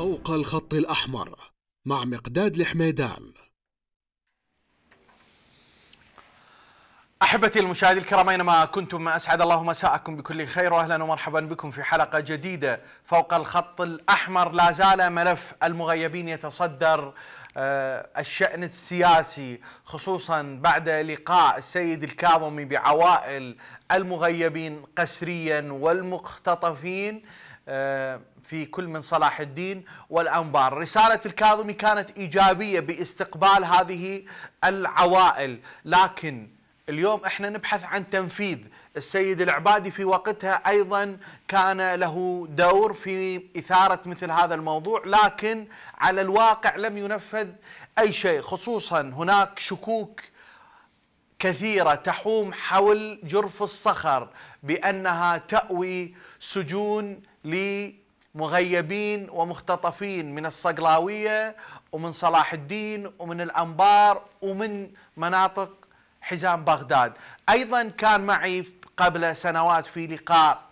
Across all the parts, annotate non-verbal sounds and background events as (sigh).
فوق الخط الأحمر مع مقداد الحميدان أحبتي المشاهدين الكرام أينما كنتم أسعد الله مساءكم بكل خير وأهلا ومرحبا بكم في حلقة جديدة فوق الخط الأحمر لا زال ملف المغيبين يتصدر آه، الشأن السياسي خصوصا بعد لقاء السيد الكاظمي بعوائل المغيبين قسريا والمختطفين آه، في كل من صلاح الدين والأنبار رسالة الكاظمي كانت إيجابية باستقبال هذه العوائل لكن اليوم احنا نبحث عن تنفيذ السيد العبادي في وقتها ايضا كان له دور في اثاره مثل هذا الموضوع لكن على الواقع لم ينفذ اي شيء خصوصا هناك شكوك كثيره تحوم حول جرف الصخر بانها تاوي سجون ل مغيبين ومختطفين من الصقلاوية ومن صلاح الدين ومن الأنبار ومن مناطق حزام بغداد أيضا كان معي قبل سنوات في لقاء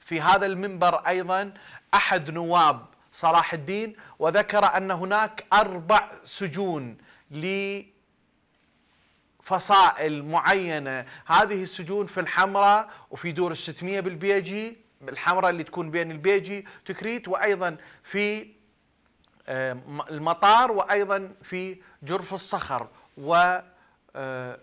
في هذا المنبر أيضا أحد نواب صلاح الدين وذكر أن هناك أربع سجون لفصائل معينة هذه السجون في الحمراء وفي دور الستمية بالبيجي الحمراء اللي تكون بين البيجي تكريت وايضا في آه، المطار وايضا في جرف الصخر وهذا آه،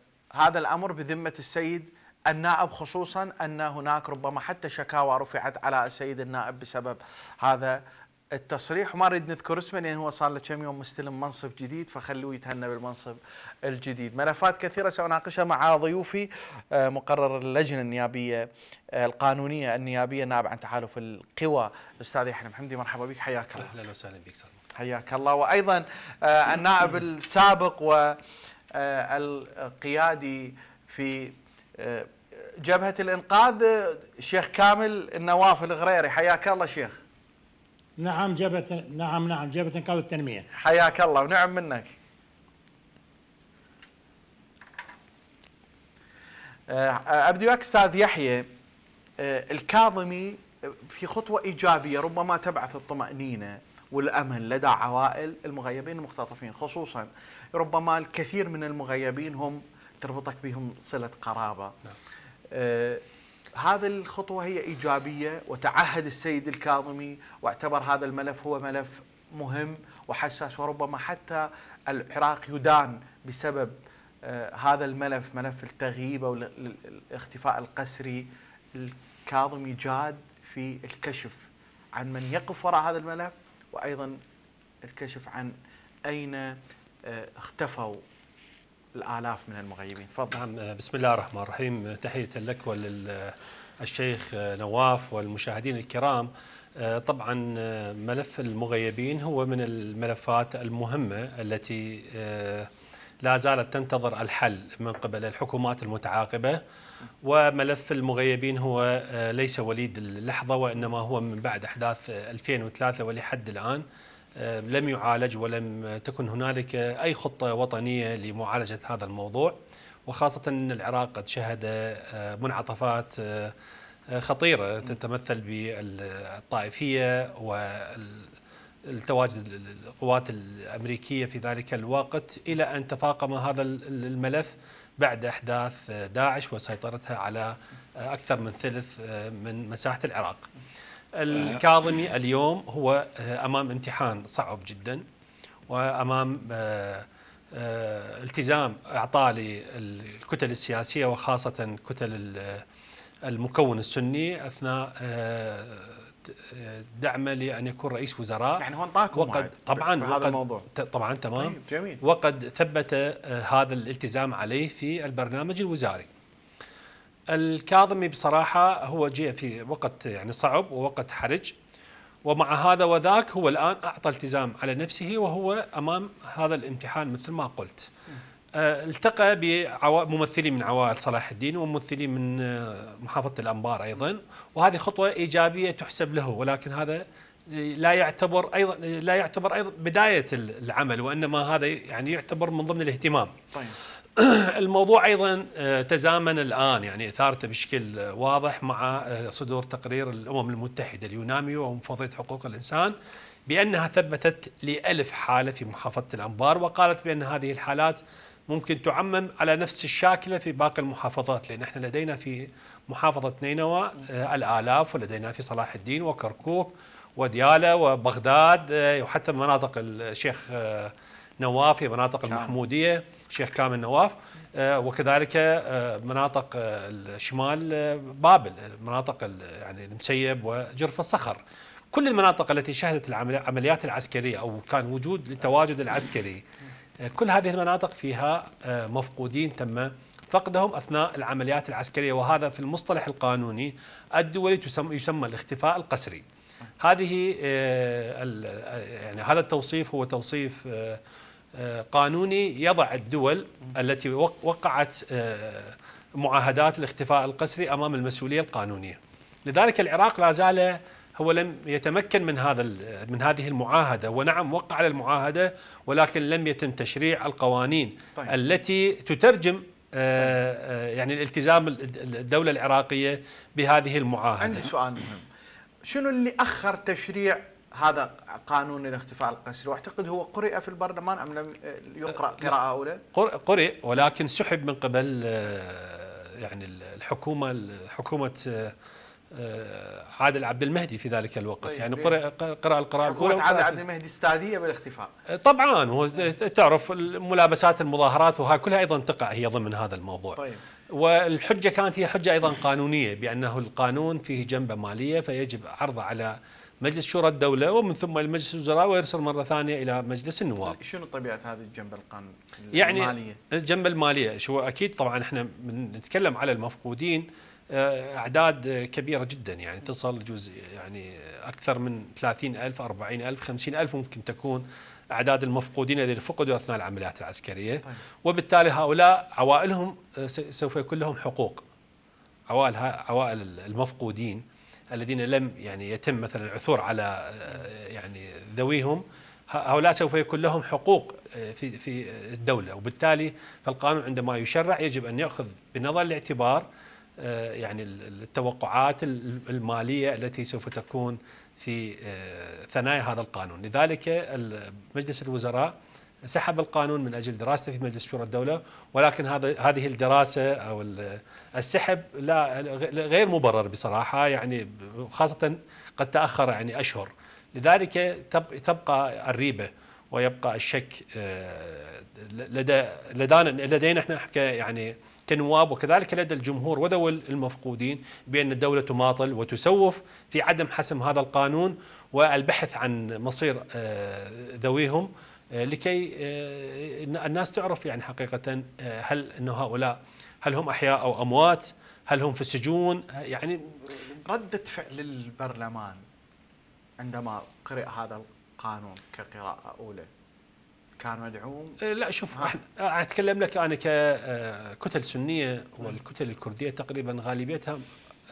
الامر بذمه السيد النائب خصوصا ان هناك ربما حتى شكاوى رفعت على السيد النائب بسبب هذا التصريح وما نريد نذكر اسمه لان هو صار له كم يوم مستلم منصب جديد فخلوه يتهنى بالمنصب الجديد، ملفات كثيره ساناقشها مع ضيوفي آه، مقرر اللجنه النيابيه آه، القانونيه النيابيه النائب عن تحالف القوى الاستاذ يحيى محمدي مرحبا بك حياك الله. اهلا وسهلا بك سلمان. حياك الله وايضا آه، النائب السابق والقيادي في جبهه الانقاذ الشيخ كامل النواف الغريري حياك الله شيخ. نعم جبهة نعم نعم جبهة الإنقاذ والتنمية حياك الله ونعم منك آه، أبدو وياك استاذ يحيى آه، الكاظمي في خطوه ايجابيه ربما تبعث الطمانينه والأمن لدى عوائل المغيبين المختطفين خصوصا ربما الكثير من المغيبين هم تربطك بهم صله قرابه نعم. آه، هذه الخطوة هي إيجابية وتعهد السيد الكاظمي واعتبر هذا الملف هو ملف مهم وحساس وربما حتى العراق يدان بسبب آه، هذا الملف ملف التغييب أو الاختفاء القسري الكاظمي جاد في الكشف عن من يقف وراء هذا الملف وأيضا الكشف عن أين آه، اختفوا الآلاف من المغيبين تفضل نعم آه، بسم الله الرحمن الرحيم آه، تحية لك وللشيخ آه، نواف والمشاهدين الكرام طبعا ملف المغيبين هو من الملفات المهمة التي لا زالت تنتظر الحل من قبل الحكومات المتعاقبة وملف المغيبين هو ليس وليد اللحظة وإنما هو من بعد أحداث 2003 ولحد الآن آه، لم يعالج ولم تكن هنالك أي خطة وطنية لمعالجة هذا الموضوع وخاصة أن العراق قد شهد آه، منعطفات آه، خطيرة تتمثل بالطائفية والتواجد القوات الأمريكية في ذلك الوقت إلى أن تفاقم هذا الملف بعد أحداث داعش وسيطرتها على أكثر من ثلث من مساحة العراق الكاظمي اليوم هو آه، امام امتحان صعب جدا وامام آه، آه، التزام اعطاء للكتل السياسيه وخاصه كتل المكون السني اثناء دعمه لان يكون رئيس وزراء يعني هو انطاكم وقد طبعا وقد الموضوع طبعا تمام طيب جميل وقد ثبت هذا الالتزام عليه في البرنامج الوزاري الكاظمي بصراحة هو جاء في وقت يعني صعب ووقت حرج ومع هذا وذاك هو الآن أعطى التزام على نفسه وهو أمام هذا الامتحان مثل ما قلت آه، التقى بممثلين من عوائل صلاح الدين وممثلين من آه، محافظة الأنبار أيضا وهذه خطوة إيجابية تحسب له ولكن هذا لا يعتبر ايضا لا يعتبر ايضا بدايه العمل وانما هذا يعني يعتبر من ضمن الاهتمام. طيب. (clears throat) الموضوع ايضا آه، تزامن الان يعني اثارته بشكل واضح مع آه، صدور تقرير الامم المتحده اليونامي ومفوضيه حقوق الانسان بانها ثبتت لألف حاله في محافظه الانبار وقالت بان هذه الحالات ممكن تعمم على نفس الشاكله في باقي المحافظات لان احنا لدينا في محافظه نينوى آه، الالاف ولدينا في صلاح الدين وكركوك ودياله وبغداد وحتى مناطق الشيخ نواف في مناطق المحموديه الشيخ كامل نواف آه، وكذلك آه، مناطق آه، الشمال بابل مناطق يعني المسيب وجرف الصخر كل المناطق التي شهدت العمليات العسكريه او كان وجود للتواجد العسكري كل هذه المناطق فيها مفقودين تم فقدهم اثناء العمليات العسكريه وهذا في المصطلح القانوني الدولي يسمى الاختفاء القسري. هذه يعني هذا التوصيف هو توصيف آه، قانوني يضع الدول التي وقعت آه، معاهدات الاختفاء القسري امام المسؤوليه القانونيه. لذلك العراق لا زال هو لم يتمكن من هذا من هذه المعاهده ونعم وقع على المعاهده ولكن لم يتم تشريع القوانين طيب. التي تترجم آه، يعني الالتزام الدوله العراقيه بهذه المعاهده. عندي سؤال مهم. شنو اللي اخر تشريع هذا قانون الاختفاء القسري واعتقد هو قرئ في البرلمان ام لم يقرا أه، قراءه اولى؟ قرئ ولكن سحب من قبل آه، يعني الحكومه حكومه آه، عادل عبد المهدي في ذلك الوقت طيب، يعني إيه. قرأ قرأ القراءة الأولى عادل عبد المهدي استاذية بالاختفاء طبعا هو تعرف الملابسات المظاهرات وهاي كلها أيضا تقع هي ضمن هذا الموضوع طيب والحجة كانت هي حجة أيضا قانونية بأنه القانون فيه جنبة مالية فيجب عرضه على مجلس شورى الدوله ومن ثم لمجلس الوزراء ويرسل مره ثانيه الى مجلس النواب. شنو طبيعه هذه الجنبه القانون يعني الماليه؟ الجنبه الماليه شو اكيد طبعا احنا نتكلم على المفقودين آه، اعداد كبيره جدا يعني تصل جزء يعني اكثر من 30000 40000 50000 ممكن تكون اعداد المفقودين الذين فقدوا اثناء العمليات العسكريه طيب. وبالتالي هؤلاء عوائلهم سوف يكون لهم حقوق عوائل عوائل المفقودين الذين لم يعني يتم مثلا العثور على آه، يعني ذويهم هؤلاء سوف يكون لهم حقوق آه، في في الدوله وبالتالي فالقانون عندما يشرع يجب ان ياخذ بنظر الاعتبار آه، يعني التوقعات الماليه التي سوف تكون في ثنايا هذا القانون لذلك مجلس الوزراء انسحب القانون من اجل دراسته في مجلس شورى الدوله ولكن هذا هذه الدراسه او السحب لا غير مبرر بصراحه يعني خاصه قد تاخر يعني اشهر لذلك تبقى الريبه ويبقى الشك آه، لدى لدينا لدينا احنا يعني كنواب وكذلك لدى الجمهور وذوي المفقودين بان الدوله تماطل وتسوف في عدم حسم هذا القانون والبحث عن مصير آه، ذويهم آه، لكي آه، الناس تعرف يعني حقيقة آه، هل أنه هؤلاء هل هم أحياء أو أموات هل هم في السجون يعني ردة فعل البرلمان عندما قرأ هذا القانون كقراءة أولى كان مدعوم؟ لا شوف اتكلم لك انا ككتل سنيه نعم. والكتل الكرديه تقريبا غالبيتها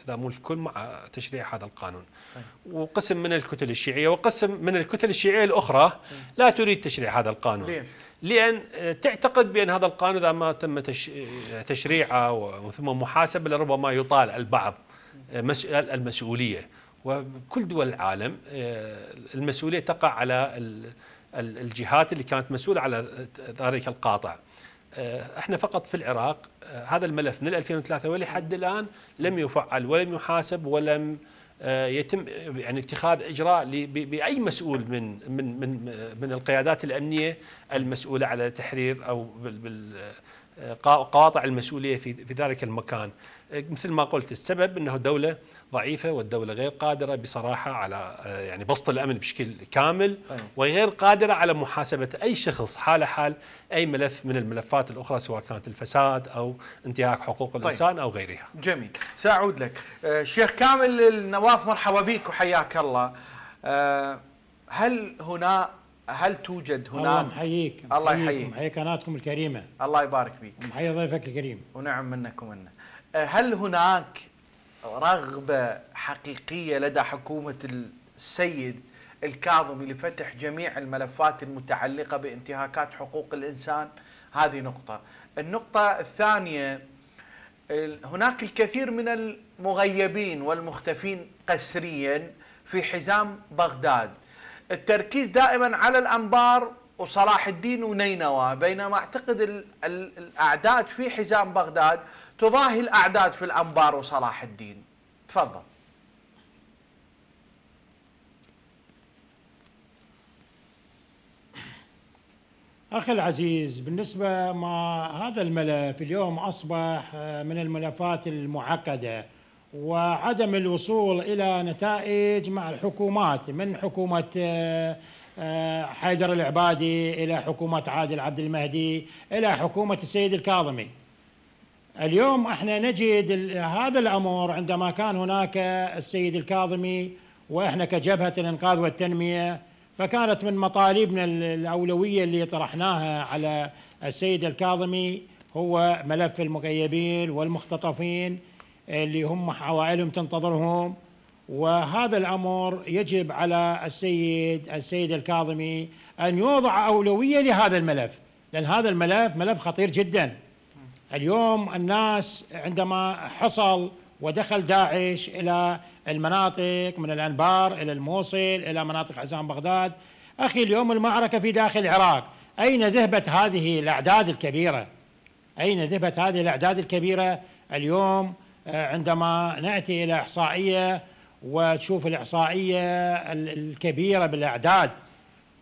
مو الكل مع تشريع هذا القانون طيب. وقسم من الكتل الشيعية وقسم من الكتل الشيعية الأخرى طيب. لا تريد تشريع هذا القانون ليش؟ لأن تعتقد بأن هذا القانون إذا ما تم تشريعه وثم محاسبة لربما يطال البعض طيب. المسؤولية وكل دول العالم آه، المسؤولية تقع على الجهات اللي كانت مسؤولة على ذلك القاطع آه، احنا فقط في العراق آه، هذا الملف من 2003 ولحد الان لم يفعل ولم يحاسب ولم آه، يتم يعني اتخاذ اجراء باي مسؤول من من من من القيادات الامنيه المسؤوله على تحرير او قواطع المسؤوليه في في ذلك المكان. مثل ما قلت السبب انه دوله ضعيفه والدوله غير قادره بصراحه على آه، يعني بسط الامن بشكل كامل طيب. وغير قادره على محاسبه اي شخص حاله حال اي ملف من الملفات الاخرى سواء كانت الفساد او انتهاك حقوق طيب. الانسان او غيرها. جميل، ساعود لك. آه، شيخ كامل النواف مرحبا بك وحياك الله. آه، هل هنا هل توجد هناك الله محييك الله يحييك محيي قناتكم الكريمه الله يبارك فيك ومحيي ضيفك الكريم ونعم منك ومنك أه، هل هناك رغبة حقيقية لدى حكومة السيد الكاظمي لفتح جميع الملفات المتعلقة بانتهاكات حقوق الإنسان هذه نقطة النقطة الثانية هناك الكثير من المغيبين والمختفين قسريا في حزام بغداد التركيز دائما على الأنبار وصلاح الدين ونينوى بينما أعتقد الأعداد في حزام بغداد تضاهي الأعداد في الأنبار وصلاح الدين تفضل أخي العزيز بالنسبة ما هذا الملف اليوم أصبح آه، من الملفات المعقدة وعدم الوصول إلى نتائج مع الحكومات من حكومة آه، آه، حيدر العبادي إلى حكومة عادل عبد المهدي إلى حكومة السيد الكاظمي اليوم احنا نجد هذا الامر عندما كان هناك السيد الكاظمي واحنا كجبهه الانقاذ والتنميه فكانت من مطالبنا الاولويه اللي طرحناها على السيد الكاظمي هو ملف المغيبين والمختطفين اللي هم عوائلهم تنتظرهم وهذا الامر يجب على السيد السيد الكاظمي ان يوضع اولويه لهذا الملف لان هذا الملف ملف خطير جدا اليوم الناس عندما حصل ودخل داعش الى المناطق من الانبار الى الموصل الى مناطق عزام بغداد اخي اليوم المعركه في داخل العراق اين ذهبت هذه الاعداد الكبيره اين ذهبت هذه الاعداد الكبيره اليوم آه، عندما ناتي الى احصائيه وتشوف الاحصائيه الكبيره بالاعداد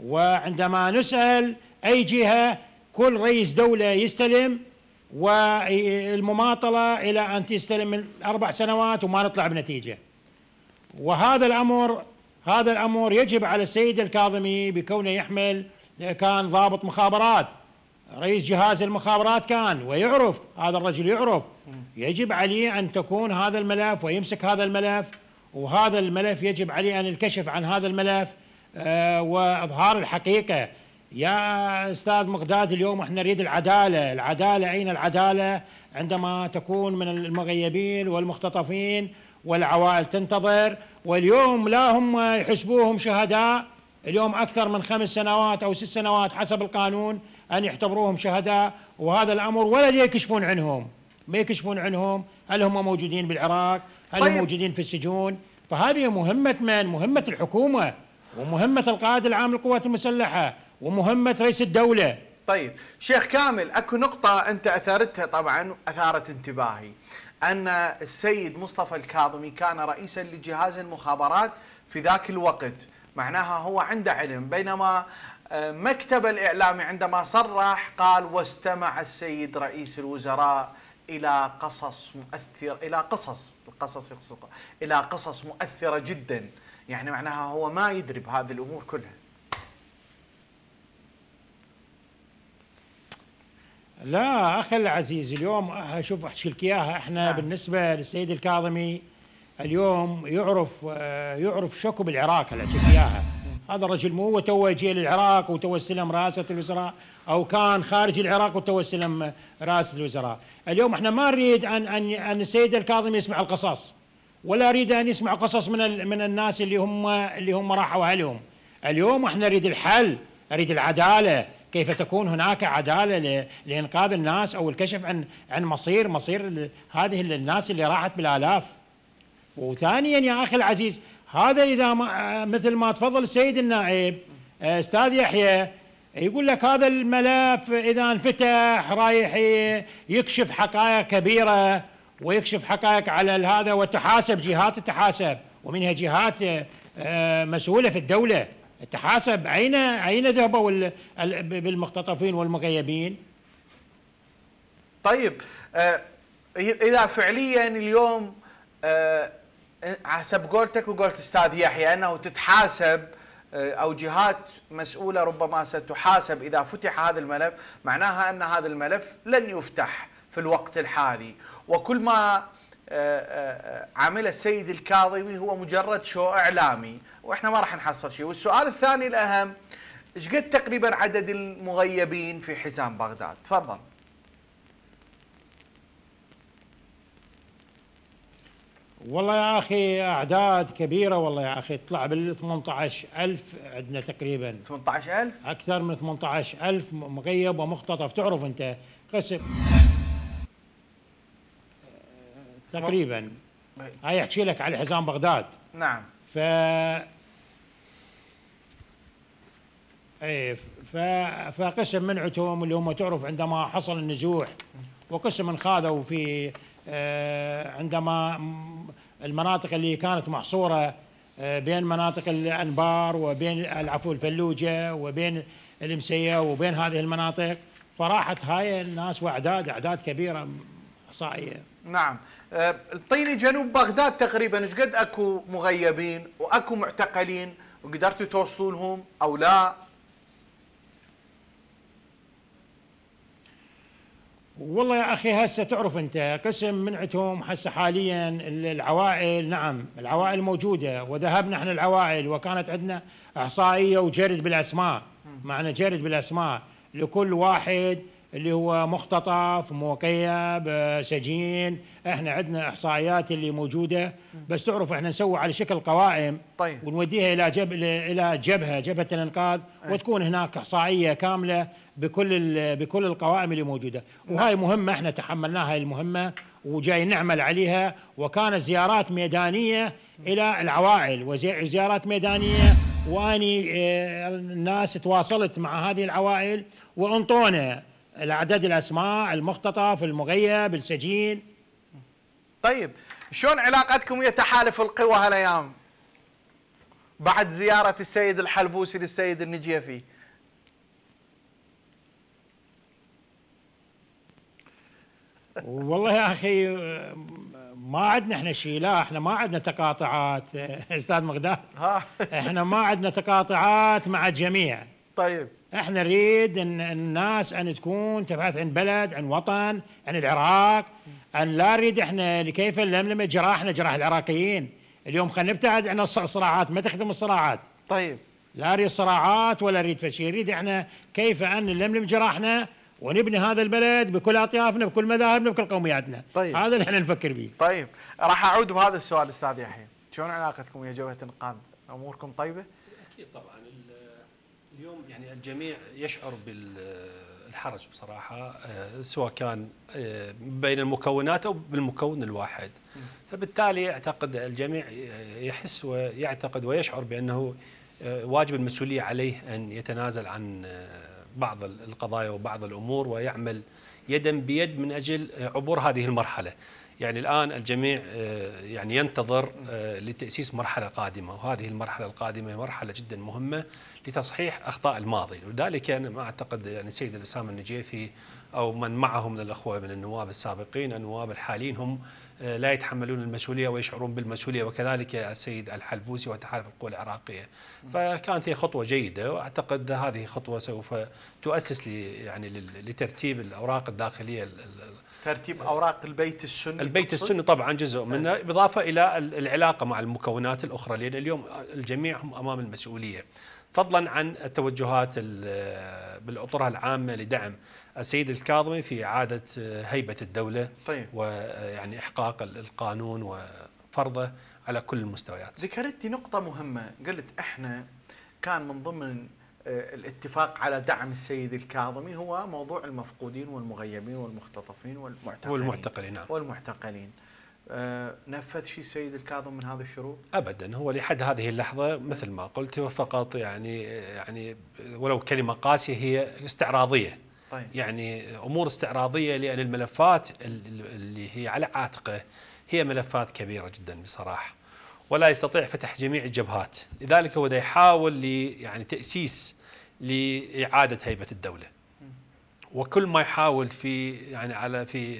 وعندما نسال اي جهه كل رئيس دوله يستلم والمماطلة إلى أن تستلم من أربع سنوات وما نطلع بنتيجة وهذا الأمر هذا الأمر يجب على السيد الكاظمي بكونه يحمل كان ضابط مخابرات رئيس جهاز المخابرات كان ويعرف هذا الرجل يعرف يجب عليه أن تكون هذا الملف ويمسك هذا الملف وهذا الملف يجب عليه أن الكشف عن هذا الملف آه، وإظهار الحقيقة يا استاذ مقداد اليوم احنا نريد العداله، العداله اين العداله عندما تكون من المغيبين والمختطفين والعوائل تنتظر واليوم لا هم يحسبوهم شهداء اليوم اكثر من خمس سنوات او ست سنوات حسب القانون ان يعتبروهم شهداء وهذا الامر ولا يكشفون عنهم ما يكشفون عنهم هل هم موجودين بالعراق هل طيب. هم موجودين في السجون فهذه مهمه من مهمه الحكومه ومهمه القائد العام للقوات المسلحه ومهمه رئيس الدوله طيب شيخ كامل اكو نقطه انت اثارتها طبعا اثارت انتباهي ان السيد مصطفى الكاظمي كان رئيسا لجهاز المخابرات في ذاك الوقت معناها هو عنده علم بينما آه، مكتب الإعلامي عندما صرح قال واستمع السيد رئيس الوزراء إلى قصص مؤثرة إلى قصص القصص إلى قصص مؤثرة جدا يعني معناها هو ما يدري بهذه الأمور كلها لا اخي العزيز اليوم شوف احكي لك اياها احنا آه. بالنسبه للسيد الكاظمي اليوم يعرف آه، يعرف شكو بالعراق احكي احكي اياها هذا الرجل مو هو تو جاي للعراق وتو استلم رئاسه الوزراء او كان خارج العراق وتو استلم رئاسه الوزراء اليوم احنا ما نريد ان ان ان السيد الكاظمي يسمع القصص ولا اريد ان يسمع قصص من من الناس اللي هم اللي هم راحوا اهلهم اليوم احنا نريد الحل نريد العداله كيف تكون هناك عداله لانقاذ الناس او الكشف عن عن مصير مصير هذه الناس اللي راحت بالالاف وثانيا يا اخي العزيز هذا اذا ما مثل ما تفضل السيد النائب آه، استاذ يحيى يقول لك هذا الملف اذا انفتح رايح يكشف حقائق كبيره ويكشف حقائق على هذا وتحاسب جهات تحاسب ومنها جهات آه، مسؤوله في الدوله تحاسب أين أين ذهبوا بالمختطفين والمغيبين؟ طيب آه، إذا فعليا اليوم آه، حسب قولتك وقولت أستاذ يحيى أنه تتحاسب آه، أو جهات مسؤولة ربما ستحاسب إذا فتح هذا الملف معناها أن هذا الملف لن يفتح في الوقت الحالي وكل ما آه، آه، آه، عمل السيد الكاظمي هو مجرد شو اعلامي واحنا ما راح نحصل شيء والسؤال الثاني الاهم ايش قد تقريبا عدد المغيبين في حزام بغداد تفضل والله يا اخي اعداد كبيره والله يا اخي تطلع بال 18000 عندنا تقريبا 18000 اكثر من 18000 مغيب ومختطف تعرف انت قسم تقريبا هاي احكي لك على حزام بغداد نعم ف ايه ف... فقسم منعتهم اللي هم تعرف عندما حصل النزوح وقسم انخاذوا في آه عندما المناطق اللي كانت محصوره آه بين مناطق الانبار وبين العفو الفلوجه وبين المسيه وبين هذه المناطق فراحت هاي الناس واعداد اعداد كبيره احصائيه نعم آه، طيني جنوب بغداد تقريبا ايش قد اكو مغيبين واكو معتقلين وقدرتوا توصلوا لهم او لا والله يا اخي هسه تعرف انت قسم من عندهم هسه حاليا العوائل نعم العوائل موجوده وذهبنا احنا العوائل وكانت عندنا احصائيه وجرد بالاسماء معنى جرد بالاسماء لكل واحد اللي هو مختطف مكيب آه، سجين احنا عندنا احصائيات اللي موجوده بس تعرف احنا نسوي على شكل قوائم طيب ونوديها الى جب الى جبهه جبهه الانقاذ أيه. وتكون هناك احصائيه كامله بكل بكل القوائم اللي موجوده نعم. وهاي مهمه احنا تحملناها هاي المهمه وجاي نعمل عليها وكانت زيارات ميدانيه الى العوائل وزيارات ميدانيه واني آه، الناس تواصلت مع هذه العوائل وانطونا الاعداد الاسماء المختطف المغيب السجين طيب شلون علاقتكم ويا تحالف القوى هالايام بعد زياره السيد الحلبوسي للسيد النجيفي والله يا اخي ما عندنا احنا شيء لا احنا ما عندنا تقاطعات (laughs) استاذ مغداد احنا ما عندنا تقاطعات مع الجميع طيب احنا نريد ان الناس ان تكون تبحث عن بلد عن وطن عن العراق ان لا نريد احنا لكيف نلملم جراحنا جراح العراقيين اليوم خلينا نبتعد عن الصراعات ما تخدم الصراعات طيب لا اريد صراعات ولا اريد فشي نريد احنا كيف ان نلملم جراحنا ونبني هذا البلد بكل اطيافنا بكل مذاهبنا بكل قومياتنا طيب. هذا اللي احنا نفكر به طيب راح اعود بهذا السؤال استاذ يحيى شلون علاقتكم ويا جبهه انقاذ اموركم طيبه اكيد طبعا اليوم يعني الجميع يشعر بالحرج بصراحه آه، سواء كان آه، بين المكونات او بالمكون الواحد فبالتالي اعتقد الجميع آه، يحس ويعتقد ويشعر بانه واجب المسؤوليه عليه ان يتنازل عن بعض القضايا وبعض الامور ويعمل يدا بيد من اجل عبور هذه المرحله يعني الآن الجميع آه، يعني ينتظر آه، لتأسيس مرحلة قادمة وهذه المرحلة القادمة مرحلة جدا مهمة لتصحيح أخطاء الماضي ولذلك أنا يعني ما أعتقد يعني السيد الأسامة النجيفي أو من معه من الأخوة من النواب السابقين النواب الحاليين هم آه، لا يتحملون المسؤولية ويشعرون بالمسؤولية وكذلك السيد الحلبوسي وتحالف القوى العراقية فكانت هي خطوة جيدة وأعتقد هذه خطوة سوف تؤسس لي يعني لترتيب الأوراق الداخلية ترتيب اوراق البيت السني البيت تقصد؟ السني طبعا جزء طيب. منه اضافه الى العلاقه مع المكونات الاخرى لان اليوم الجميع هم امام المسؤوليه فضلا عن التوجهات بالاطرها العامه لدعم السيد الكاظمي في اعاده هيبه الدوله طيب. ويعني احقاق القانون وفرضه على كل المستويات. ذكرت نقطه مهمه قلت احنا كان من ضمن آه، الاتفاق على دعم السيد الكاظمي هو موضوع المفقودين والمغيبين والمختطفين والمعتقلين والمعتقلين نعم والمعتقلين آه، نفذ شيء السيد الكاظم من هذا الشروط؟ ابدا هو لحد هذه اللحظه مثل ما قلت هو فقط يعني يعني ولو كلمه قاسيه هي استعراضيه طيب. يعني امور استعراضيه لان الملفات اللي هي على عاتقه هي ملفات كبيره جدا بصراحه ولا يستطيع فتح جميع الجبهات لذلك هو يحاول لي يعني تأسيس لإعادة هيبة الدولة وكل ما يحاول في يعني على في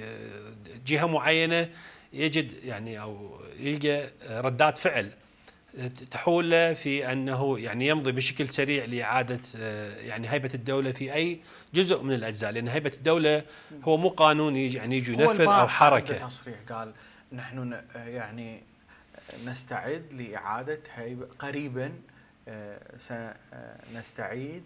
جهة معينة يجد يعني أو يلقى ردات فعل تحول في انه يعني يمضي بشكل سريع لاعاده يعني هيبه الدوله في اي جزء من الاجزاء لان هيبه الدوله هو مو قانون يعني يجي ينفذ او حركه تصريح قال نحن يعني نستعد لإعادة هيبة قريبا آه، سنستعيد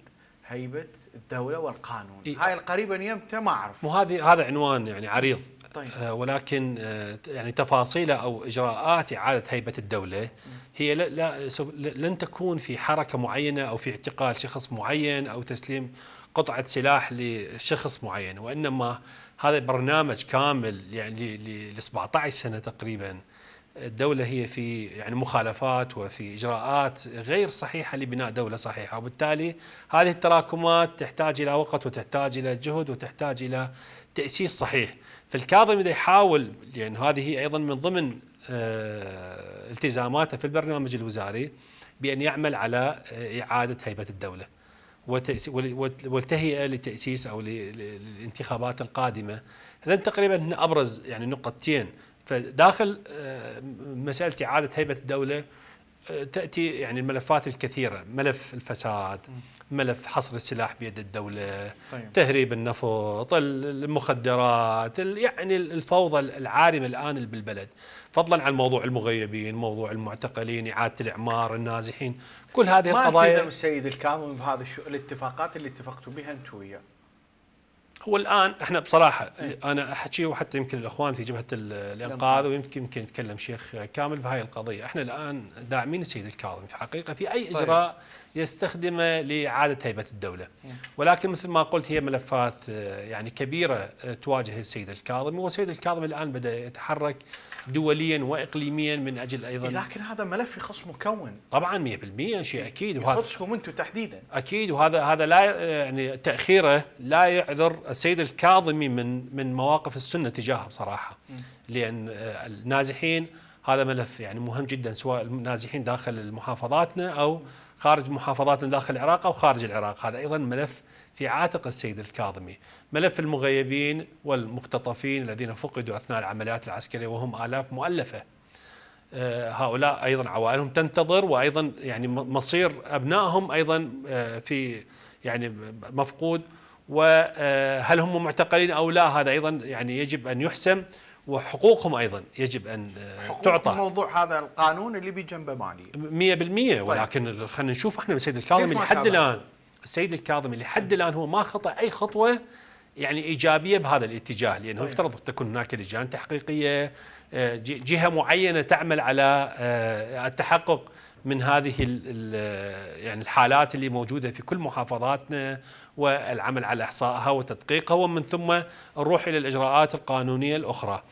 هيبة الدولة والقانون إيه؟ هاي القريبا يمتى ما أعرف وهذه هذا عنوان يعني عريض طيب. آه ولكن آه يعني تفاصيله أو إجراءات إعادة هيبة الدولة هي لا, لا لن تكون في حركة معينة أو في اعتقال شخص معين أو تسليم قطعة سلاح لشخص معين وإنما هذا برنامج كامل يعني ل 17 سنة تقريباً الدولة هي في يعني مخالفات وفي إجراءات غير صحيحة لبناء دولة صحيحة وبالتالي هذه التراكمات تحتاج إلى وقت وتحتاج إلى جهد وتحتاج إلى تأسيس صحيح فالكاظم إذا يحاول يعني هذه أيضا من ضمن آه، التزاماته في البرنامج الوزاري بأن يعمل على آه، إعادة هيبة الدولة والتهيئه لتاسيس او للانتخابات القادمه هذين تقريبا ابرز يعني نقطتين فداخل آه، مساله اعاده هيبه الدوله آه، تاتي يعني الملفات الكثيره، ملف الفساد، ملف حصر السلاح بيد الدوله، طيب. تهريب النفط، المخدرات، يعني الفوضى العارمه الان بالبلد، فضلا عن موضوع المغيبين، موضوع المعتقلين، اعاده الاعمار، النازحين، كل هذه ما القضايا ما التزم السيد بهذا بهذه الاتفاقات اللي اتفقتوا بها انتم وياه؟ هو الان احنا بصراحه أي. انا احكي وحتى يمكن الاخوان في جبهه الانقاذ ويمكن يمكن يتكلم شيخ كامل بهاي القضيه، احنا الان داعمين السيد الكاظم في حقيقه في اي طيب. اجراء طيب. يستخدمه لاعاده هيبه الدوله، إيه. ولكن مثل ما قلت هي ملفات آه، يعني كبيره آه، تواجه السيد الكاظم، والسيد الكاظم الان بدا يتحرك دوليا واقليميا من اجل ايضا لكن هذا ملف يخص مكون طبعا 100% شيء اكيد وهذا يخصكم انتم تحديدا اكيد وهذا هذا لا يعني تاخيره لا يعذر السيد الكاظمي من من مواقف السنه تجاهه بصراحه لان آه، النازحين هذا ملف يعني مهم جدا سواء النازحين داخل محافظاتنا او خارج محافظاتنا داخل العراق او خارج العراق هذا ايضا ملف في عاتق السيد الكاظمي ملف المغيبين والمختطفين الذين فقدوا أثناء العمليات العسكرية وهم آلاف مؤلفة آه، هؤلاء أيضا عوائلهم تنتظر وأيضا يعني مصير أبنائهم أيضا آه، في يعني مفقود وهل آه، هم معتقلين أو لا هذا أيضا يعني يجب أن يحسم وحقوقهم ايضا يجب ان تعطى موضوع هذا القانون اللي بجنبه مالي 100% ولكن طيب. خلينا نشوف احنا السيد الكاظمي لحد الان السيد الكاظمي لحد الان هو ما خطا اي خطوه يعني ايجابيه بهذا الاتجاه لانه طيب. يفترض تكون هناك لجان تحقيقيه آه، جهه معينه تعمل على آه، التحقق من هذه يعني الحالات اللي موجوده في كل محافظاتنا والعمل على احصائها وتدقيقها ومن ثم نروح الى الاجراءات القانونيه الاخرى.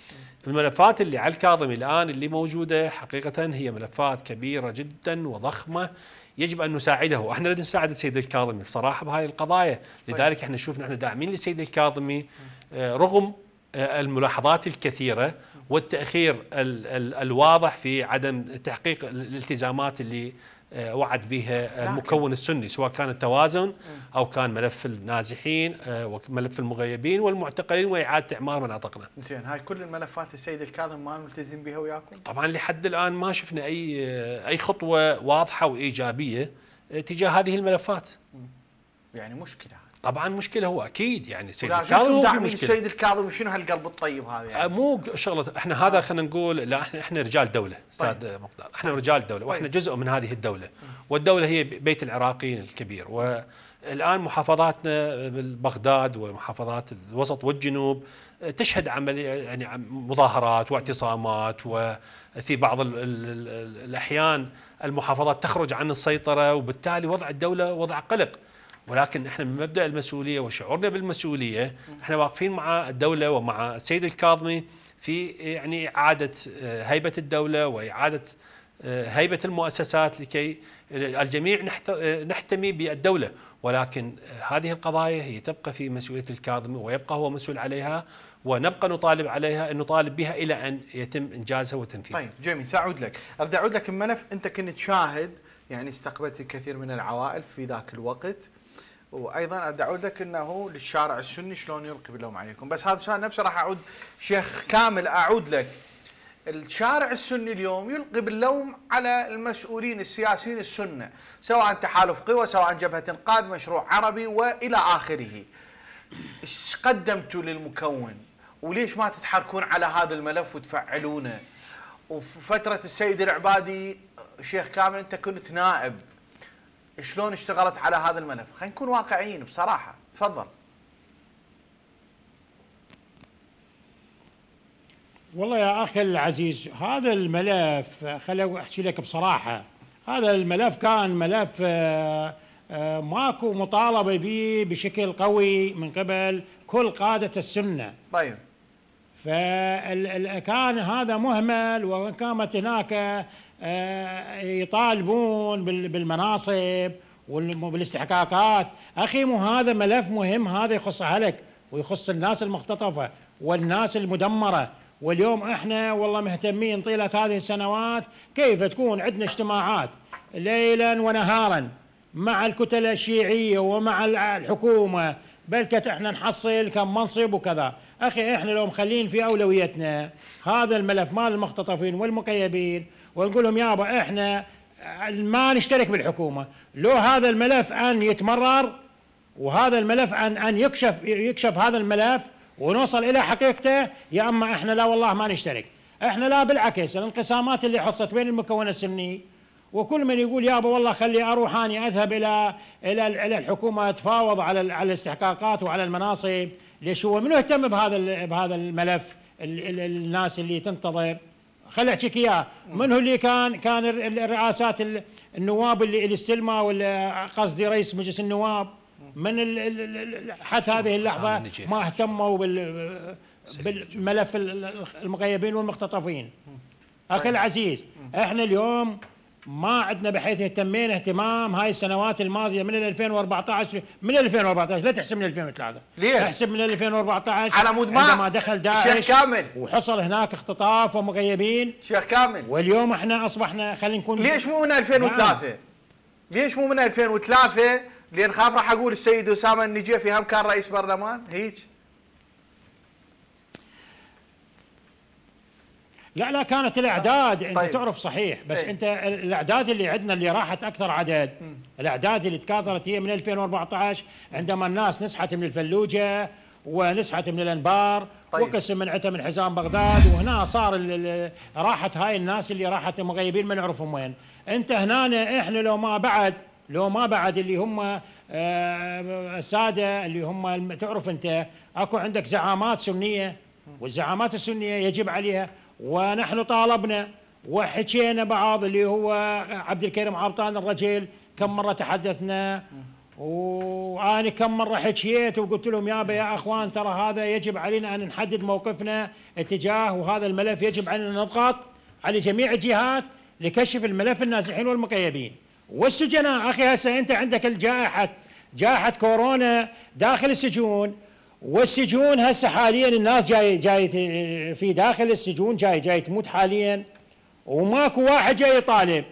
الملفات اللي على الكاظمي الان اللي موجوده حقيقه هي ملفات كبيره جدا وضخمه يجب ان نساعده، احنا نريد نساعد السيد الكاظمي بصراحه بهاي القضايا، لذلك طيب. احنا نشوف نحن داعمين للسيد الكاظمي آه، رغم آه، الملاحظات الكثيره والتاخير الواضح في عدم تحقيق الالتزامات اللي آه، وعد به المكون السني سواء كان التوازن او كان ملف النازحين آه، وملف المغيبين والمعتقلين واعاده اعمار مناطقنا. زين هاي كل الملفات السيد الكاظم ما ملتزم بها وياكم؟ طبعا لحد الان ما شفنا اي آه، اي خطوه واضحه وايجابيه تجاه هذه الملفات. يعني مشكله طبعا مشكله هو اكيد يعني سيد الكاظم مشكله السيد الكاظم شنو هالقلب الطيب هذا يعني آه، مو شغله احنا هذا آه. خلينا نقول لا احنا احنا رجال دوله طيب. استاذ طيب. مقدار احنا طيب. رجال دوله واحنا طيب. جزء من هذه الدوله والدوله هي بيت العراقيين الكبير والان محافظاتنا بغداد ومحافظات الوسط والجنوب آه، تشهد عمليه يعني مظاهرات واعتصامات وفي بعض الـ الـ الاحيان المحافظات تخرج عن السيطره وبالتالي وضع الدوله وضع قلق ولكن احنا من مبدا المسؤوليه وشعورنا بالمسؤوليه احنا واقفين مع الدوله ومع السيد الكاظمي في يعني اعاده آه، هيبه الدوله واعاده آه، هيبه المؤسسات لكي آه، الجميع نحتمي بالدوله ولكن هذه القضايا هي تبقى في مسؤوليه الكاظمي ويبقى هو مسؤول عليها ونبقى نطالب عليها نطالب بها الى ان يتم انجازها وتنفيذها. طيب جميل ساعود لك، اريد اعود لك الملف انت كنت شاهد يعني استقبلت الكثير من العوائل في ذاك الوقت وايضا ادعو اعود لك انه للشارع السني شلون يلقي باللوم عليكم بس هذا السؤال نفسه راح اعود شيخ كامل اعود لك الشارع السني اليوم يلقي باللوم على المسؤولين السياسيين السنه سواء تحالف قوى سواء جبهه انقاذ مشروع عربي والى اخره ايش قدمتوا للمكون وليش ما تتحركون على هذا الملف وتفعلونه وفتره السيد العبادي شيخ كامل انت كنت نائب شلون اشتغلت على هذا الملف خلينا نكون واقعيين بصراحه تفضل والله يا اخي العزيز هذا الملف خليني احكي لك بصراحه هذا الملف كان ملف آه، آه، ماكو مطالبه به بشكل قوي من قبل كل قاده السنه طيب فكان هذا مهمل وكانت هناك آه، يطالبون بالمناصب وبالاستحقاقات اخي مو هذا ملف مهم هذا يخص اهلك ويخص الناس المختطفه والناس المدمره واليوم احنا والله مهتمين طيله هذه السنوات كيف تكون عندنا اجتماعات ليلا ونهارا مع الكتله الشيعيه ومع الحكومه بل احنا نحصل كم منصب وكذا اخي احنا لو مخلين في اولويتنا هذا الملف مال المختطفين والمكيبين ونقول لهم يابا احنا ما نشترك بالحكومه لو هذا الملف ان يتمرر وهذا الملف ان ان يكشف يكشف هذا الملف ونوصل الى حقيقته يا اما احنا لا والله ما نشترك احنا لا بالعكس الانقسامات اللي حصلت بين المكون السني وكل من يقول يابا والله خلي اروح اني اذهب الى الى الى الحكومه اتفاوض على على الاستحقاقات وعلى المناصب ليش هو من يهتم بهذا بهذا الملف الناس اللي تنتظر خل احكيك اياها من هو اللي كان كان الرئاسات النواب اللي اللي استلموا ولا قصدي رئيس مجلس النواب من حتى هذه اللحظه ما اهتموا بال بالملف المغيبين والمختطفين اخي طيب. العزيز احنا اليوم ما عدنا بحيث اهتمينا اهتمام هاي السنوات الماضيه من 2014 من 2014 لا تحسب من 2003 ليه؟ احسب من 2014 على مود ما عندما دخل داعش شيخ كامل وحصل هناك اختطاف ومغيبين شيخ كامل واليوم احنا اصبحنا خلينا نكون ليش مو من 2003؟ نعم. ليش مو من 2003؟ لان خاف راح اقول السيد اسامه النجيفي هم كان رئيس برلمان هيك لا لا كانت الاعداد انت طيب. تعرف صحيح بس ايه؟ انت الاعداد اللي عندنا اللي راحت اكثر عدد الاعداد اللي تكاثرت هي من 2014 عندما الناس نسحت من الفلوجه ونسحت من الانبار طيب. وقسم من عتم من حزام بغداد وهنا صار راحت هاي الناس اللي راحت مغيبين ما نعرفهم وين انت هنا احنا لو ما بعد لو ما بعد اللي هم آه، الساده اللي هم تعرف انت اكو عندك زعامات سنيه والزعامات السنيه يجب عليها ونحن طالبنا وحكينا بعض اللي هو عبد الكريم عبطان الرجل كم مره تحدثنا وانا كم مره حكيت وقلت لهم يابا يا اخوان ترى هذا يجب علينا ان نحدد موقفنا اتجاه وهذا الملف يجب علينا نضغط على جميع الجهات لكشف الملف النازحين والمقيبين والسجناء اخي هسه انت عندك الجائحه جائحه كورونا داخل السجون والسجون هسه حاليا الناس جاي جاي في داخل السجون جاي جاي تموت حاليا وماكو واحد جاي يطالب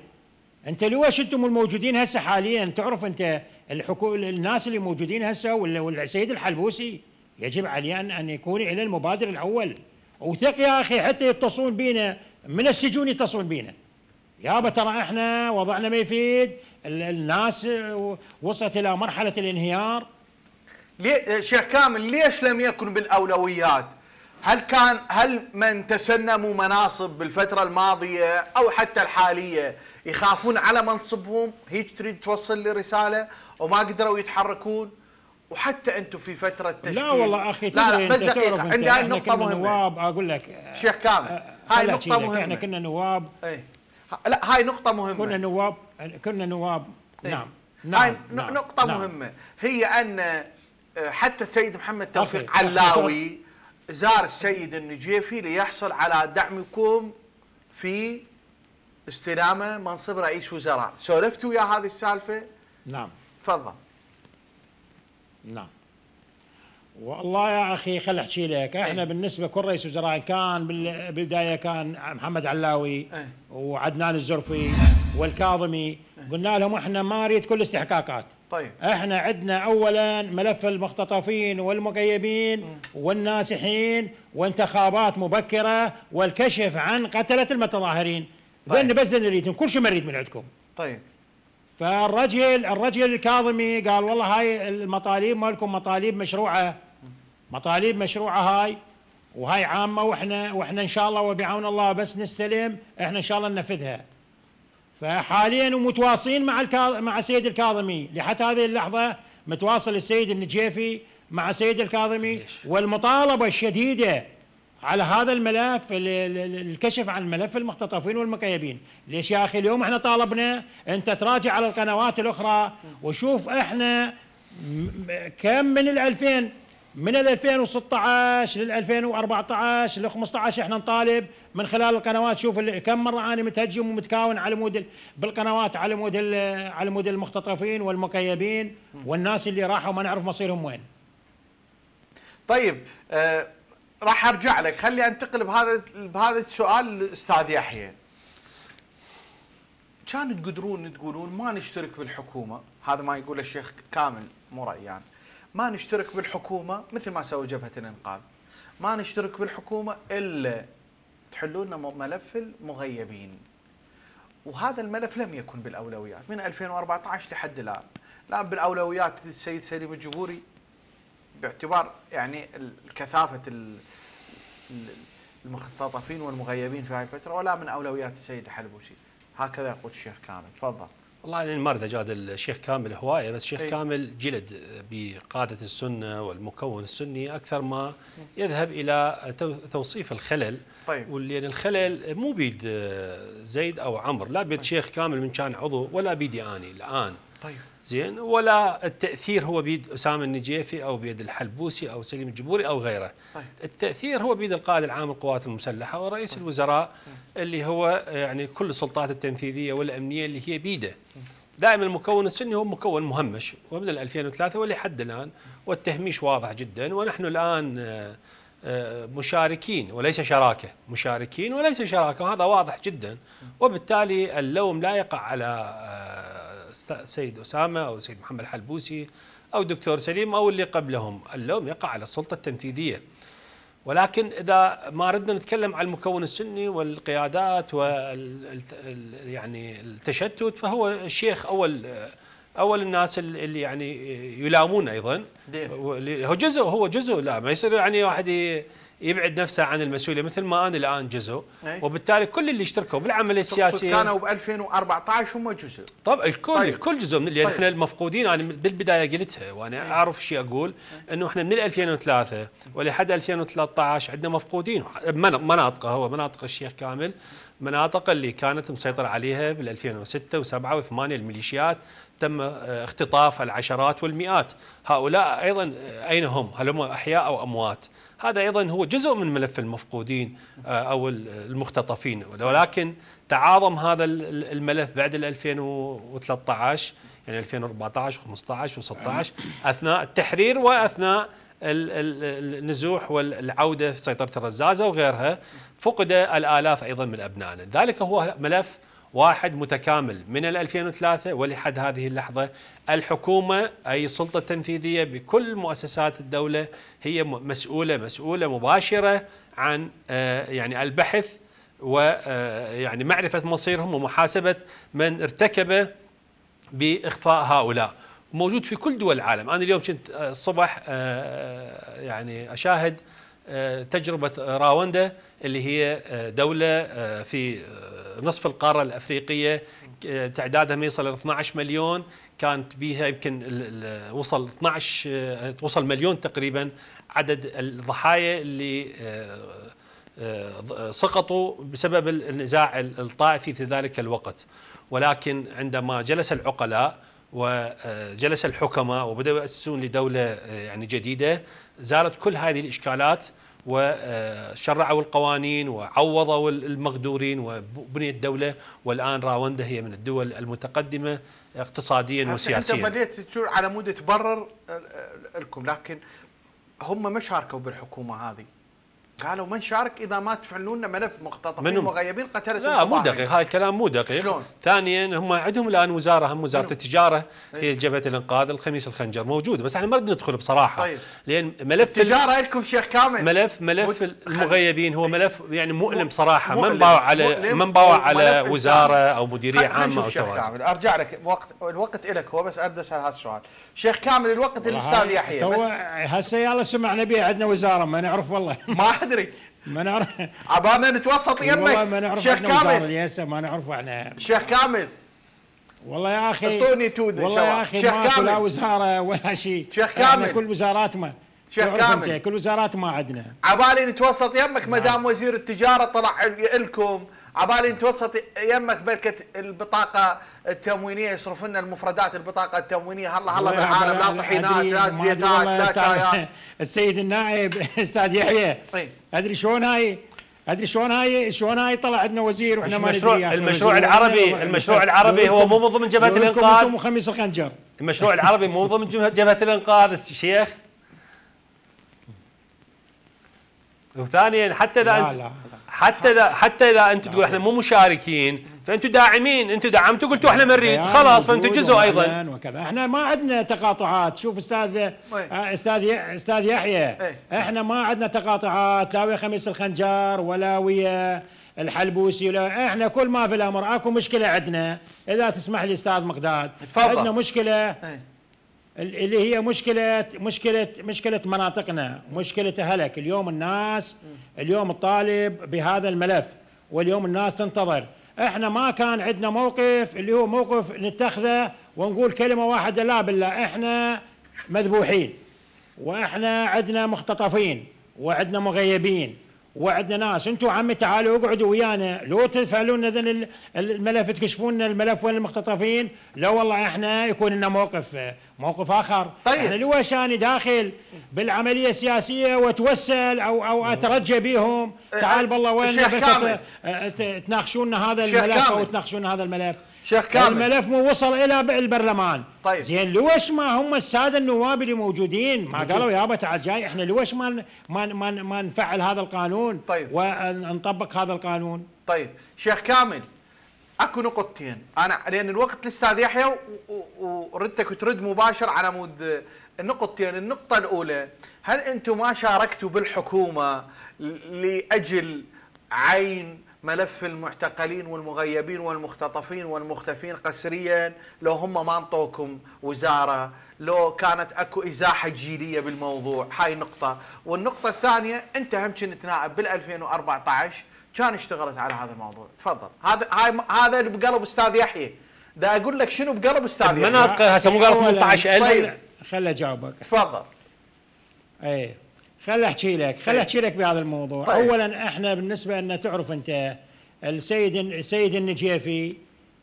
انت ليش انتم الموجودين هسه حاليا تعرف انت الحكومه الناس اللي موجودين هسه والسيد الحلبوسي يجب عليه ان يكون الى المبادر الاول وثق يا اخي حتى يتصلون بينا من السجون يتصلون بينا يابا ترى احنا وضعنا ما يفيد الناس وصلت الى مرحله الانهيار شيخ كامل ليش لم يكن بالاولويات؟ هل كان هل من تسنموا مناصب بالفتره الماضيه او حتى الحاليه يخافون على منصبهم؟ هيك تريد توصل لي رساله وما قدروا يتحركون؟ وحتى انتم في فتره تشكيل لا والله اخي لا لا بس دقيقه عندي هاي النقطه مهمه نواب اقول لك شيخ كامل أه، هاي نقطه مهمه احنا كنا نواب ايه لا هاي نقطه مهمه كنا نواب كنا نواب ايه نعم نعم هاي نعم، نقطه نعم مهمه هي ان حتى السيد محمد توفيق علاوي زار السيد النجيفي ليحصل على دعمكم في استلامه منصب رئيس وزراء سولفتوا يا هذه السالفه نعم تفضل نعم والله يا اخي خل احكي لك إيه. احنا أيه. بالنسبه كل رئيس وزراء كان بالبدايه كان محمد علاوي أيه. وعدنان الزرفي إيه. والكاظمي أيه. قلنا لهم احنا ما نريد كل استحقاقات طيب احنا عندنا اولا ملف المختطفين والمقيبين والناسحين وانتخابات مبكره والكشف عن قتله المتظاهرين طيب بس نريدهم كل شيء نريد من عندكم طيب فالرجل الرجل الكاظمي قال والله هاي المطالب مالكم مطالب مشروعه مطالب مشروعه هاي وهاي عامه واحنا واحنا ان شاء الله وبعون الله بس نستلم احنا ان شاء الله ننفذها فحاليا ومتواصلين مع الكاظ... مع السيد الكاظمي لحتى هذه اللحظه متواصل السيد النجيفي مع السيد الكاظمي والمطالبه الشديده على هذا الملف الكشف عن ملف المختطفين والمكيبين ليش يا اخي اليوم احنا طالبنا انت تراجع على القنوات الاخرى وشوف احنا كم من ال 2000 من 2016 لل 2014 ل 15 احنا نطالب من خلال القنوات شوف كم مره انا متهجم ومتكاون على مود بالقنوات على مود على مود المختطفين والمكيبين والناس اللي راحوا ما نعرف مصيرهم وين. طيب آه راح ارجع لك خلي انتقل بهذا بهذا السؤال للأستاذ يحيى. كان تقدرون تقولون ما نشترك بالحكومه هذا ما يقوله الشيخ كامل مو رأيان. ما نشترك بالحكومه مثل ما سوى جبهه الانقاذ ما نشترك بالحكومه الا تحلوا لنا ملف المغيبين وهذا الملف لم يكن بالاولويات من 2014 لحد الان لا بالاولويات للسيد سليم الجبوري باعتبار يعني كثافه المختطفين والمغيبين في هذه الفتره ولا من اولويات السيد حلبوشي هكذا يقول الشيخ كامل تفضل والله يعني ما اريد اجادل الشيخ كامل هوايه بس الشيخ إيه. كامل جلد بقاده السنه والمكون السني اكثر ما يذهب الى توصيف الخلل طيب واللي يعني الخلل مو بيد زيد او عمر لا بيد طيب. شيخ كامل من كان عضو ولا بيدي اني الان طيب زين ولا التاثير هو بيد اسامه النجيفي او بيد الحلبوسي او سليم الجبوري او غيره طيب. التاثير هو بيد القائد العام للقوات المسلحه ورئيس طيب. الوزراء طيب. اللي هو يعني كل السلطات التنفيذيه والامنيه اللي هي بيده طيب. دائما المكون السني هو مكون مهمش ومن 2003 ولحد الان والتهميش واضح جدا ونحن الان آه، آه، مشاركين وليس شراكه، مشاركين وليس شراكه وهذا واضح جدا طيب. وبالتالي اللوم لا يقع على آه، سيد أسامة أو سيد محمد الحلبوسي أو دكتور سليم أو اللي قبلهم اللوم يقع على السلطة التنفيذية ولكن إذا ما ردنا نتكلم عن المكون السني والقيادات وال يعني التشتت فهو الشيخ أول اول الناس اللي يعني يلامون ايضا هو جزء هو جزء لا ما يصير يعني واحد يبعد نفسه عن المسؤوليه مثل ما انا الان جزء إيه. وبالتالي كل اللي اشتركوا بالعمليه السياسيه كانوا ب 2014 هم جزء طبعا الكل طيب. الكل جزء من لان طيب. احنا المفقودين انا يعني بالبدايه قلتها وانا أي. اعرف شيء اقول إيه. انه احنا من 2003 ولحد 2013 عندنا مفقودين مناطق هو مناطق الشيخ كامل مناطق اللي كانت مسيطر عليها بال 2006 و7 و8 الميليشيات تم آه، اختطاف العشرات والمئات هؤلاء ايضا آه، اين هم هل هم احياء او اموات هذا أيضا هو جزء من ملف المفقودين آه، أو المختطفين ولكن تعاظم هذا الملف بعد 2013 يعني 2014 و15 و16 أثناء التحرير وأثناء النزوح والعودة في سيطرة الرزازة وغيرها فقد الآلاف أيضا من أبنائنا ذلك هو ملف واحد متكامل من 2003 ولحد هذه اللحظة الحكومة أي السلطة التنفيذية بكل مؤسسات الدولة هي مسؤولة مسؤولة مباشرة عن آه، يعني البحث ويعني آه، معرفة مصيرهم ومحاسبة من ارتكب بإخفاء هؤلاء موجود في كل دول العالم أنا اليوم كنت آه، الصبح يعني أشاهد تجربة راوندا اللي هي دولة في نصف القاره الافريقيه تعدادها ما يصل 12 مليون كانت بها يمكن وصل 12 آه، وصل مليون تقريبا عدد الضحايا اللي آه، آه، سقطوا بسبب النزاع الطائفي في ذلك الوقت ولكن عندما جلس العقلاء وجلس الحكماء وبداوا يأسسون لدولة يعني جديدة زالت كل هذه الإشكالات وشرعوا القوانين وعوضوا المغدورين وبنيت دولة والآن راوندا هي من الدول المتقدمة اقتصاديا وسياسيا أنت بنيت تشور على مودة تبرر لكم لكن هم ما شاركوا بالحكومة هذه قالوا من شارك اذا ما تفعلون ملف مختطفين مغيبين قتلت لا مو دقيق هذا الكلام مو دقيق شلون؟ ثانيا هم عندهم الان وزاره هم وزاره التجاره هي طيب. جبهه الانقاذ الخميس الخنجر موجود بس احنا ما بدنا ندخل بصراحه طيب. لان ملف التجاره لكم شيخ كامل ملف ملف مت... المغيبين هو ملف يعني مؤلم صراحه ما باوع على ما باوع على وزاره او مديريه عامه او شيخ كامل ارجع لك وقت الوقت لك هو بس ارد اسال هذا السؤال شيخ كامل الوقت الاستاذ يحيى بس هسه يلا سمعنا به عندنا وزاره ما نعرف والله ما (laughs) ادري ما نعرف عبانا نتوسط يمك والله ما نعرف شيخ كامل ياسا ما نعرف احنا شيخ كامل والله يا اخي اعطوني توده والله يا اخي شيخ كامل لا وزاره ولا شيء شيخ كامل كل وزارات ما شيخ كامل كل وزارات ما عندنا عبالي نتوسط يمك ما دام نعم. وزير التجاره طلع لكم عبالي انت وصلت يمك بركه البطاقه التموينيه يصرف لنا المفردات البطاقه التموينيه هلا هلا بالعالم لا طحينات لا زيتات لا شايات (laughs) السيد النائب استاذ يحيى ادري شلون هاي ادري شلون هاي شلون هاي طلع عندنا وزير واحنا ما المشروع, يعني المشروع العربي المشروع العربي هو مو من ضمن جبهه الانقاذ انتم الخنجر المشروع العربي مو ضمن جبهه الانقاذ الشيخ وثانيا حتى اذا لا لا حتى اذا حتى اذا انت تقول احنا مو مشاركين فانتم داعمين انتم دعمتوا قلتوا احنا ما خلاص فانتم جزء ايضا وكذا احنا ما عندنا تقاطعات شوف استاذ آه، استاذ استاذ يحيى احنا ما عندنا تقاطعات لا ويا خميس الخنجار ولا ويا الحلبوسي ولا احنا كل ما في الامر اكو مشكله عندنا اذا تسمح لي استاذ مقداد تفضل عندنا مشكله اللي هي مشكله مشكله مشكله مناطقنا مشكله هلك اليوم الناس اليوم الطالب بهذا الملف واليوم الناس تنتظر احنا ما كان عندنا موقف اللي هو موقف نتخذه ونقول كلمه واحده لا بالله احنا مذبوحين واحنا عندنا مختطفين وعندنا مغيبين وعدنا ناس انتوا عمي تعالوا اقعدوا ويانا لو تفعلون اذن الملف تكشفون الملف وين المختطفين لا والله احنا يكون لنا موقف موقف اخر طيب احنا لو شاني داخل بالعمليه السياسيه واتوسل او او اترجى بيهم أه، تعال بالله وين أه، تناقشون هذا الملف او تناقشون هذا الملف شيخ كامل الملف مو وصل الى البرلمان طيب زين لوش ما هم الساده النواب اللي موجودين ما قالوا يابا تعال جاي احنا لوش ما ما ما, ما نفعل هذا القانون طيب ونطبق هذا القانون طيب شيخ كامل اكو نقطتين انا لان الوقت الاستاذ يحيى وردتك ترد مباشر على مود النقطتين النقطه الاولى هل انتم ما شاركتوا بالحكومه لاجل عين ملف المعتقلين والمغيبين والمختطفين والمختفين قسريا لو هم ما انطوكم وزاره لو كانت اكو ازاحه جيليه بالموضوع هاي نقطه والنقطه الثانيه انت هم كنت نائب بال 2014 كان اشتغلت على هذا الموضوع تفضل هذا هاي هذا اللي بقلب استاذ يحيى دا اقول لك شنو بقلب استاذ يحيى مناطق هسه مو قال 18000 خليني اجاوبك تفضل ايه خل احكي لك خل طيب. احكي لك بهذا الموضوع طيب. اولا احنا بالنسبه ان تعرف انت السيد السيد النجيفي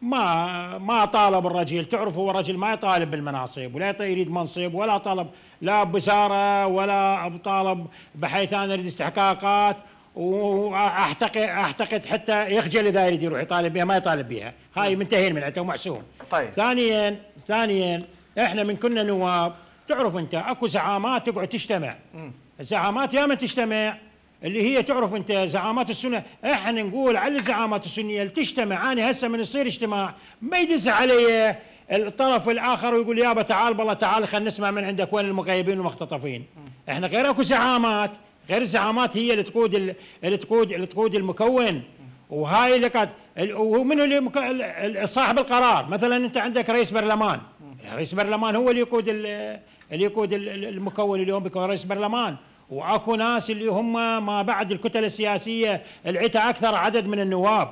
ما ما طالب الرجل تعرف هو رجل ما يطالب بالمناصب ولا يريد منصب ولا طالب لا بساره ولا طالب بحيث انا اريد استحقاقات واعتقد اعتقد حتى يخجل اذا يريد يروح يطالب بها ما يطالب بها هاي منتهين من عنده ومحسوم طيب ثانيا ثانيا احنا من كنا نواب تعرف انت اكو زعامات تقعد تجتمع الزعامات ياما تجتمع اللي هي تعرف انت زعامات السنه احنا نقول على الزعامات السنيه اللي تجتمع انا هسه من يصير اجتماع ما يدز علي الطرف الاخر ويقول يابا تعال بالله تعال خلينا نسمع من عندك وين المغيبين والمختطفين احنا غير اكو زعامات غير الزعامات هي اللي تقود اللي تقود اللي تقود المكون وهاي اللي قد ومنو اللي صاحب القرار مثلا انت عندك رئيس برلمان رئيس برلمان هو اللي يقود اللي يقود المكون اليوم بيكون رئيس برلمان واكو ناس اللي هم ما بعد الكتل السياسيه العتا اكثر عدد من النواب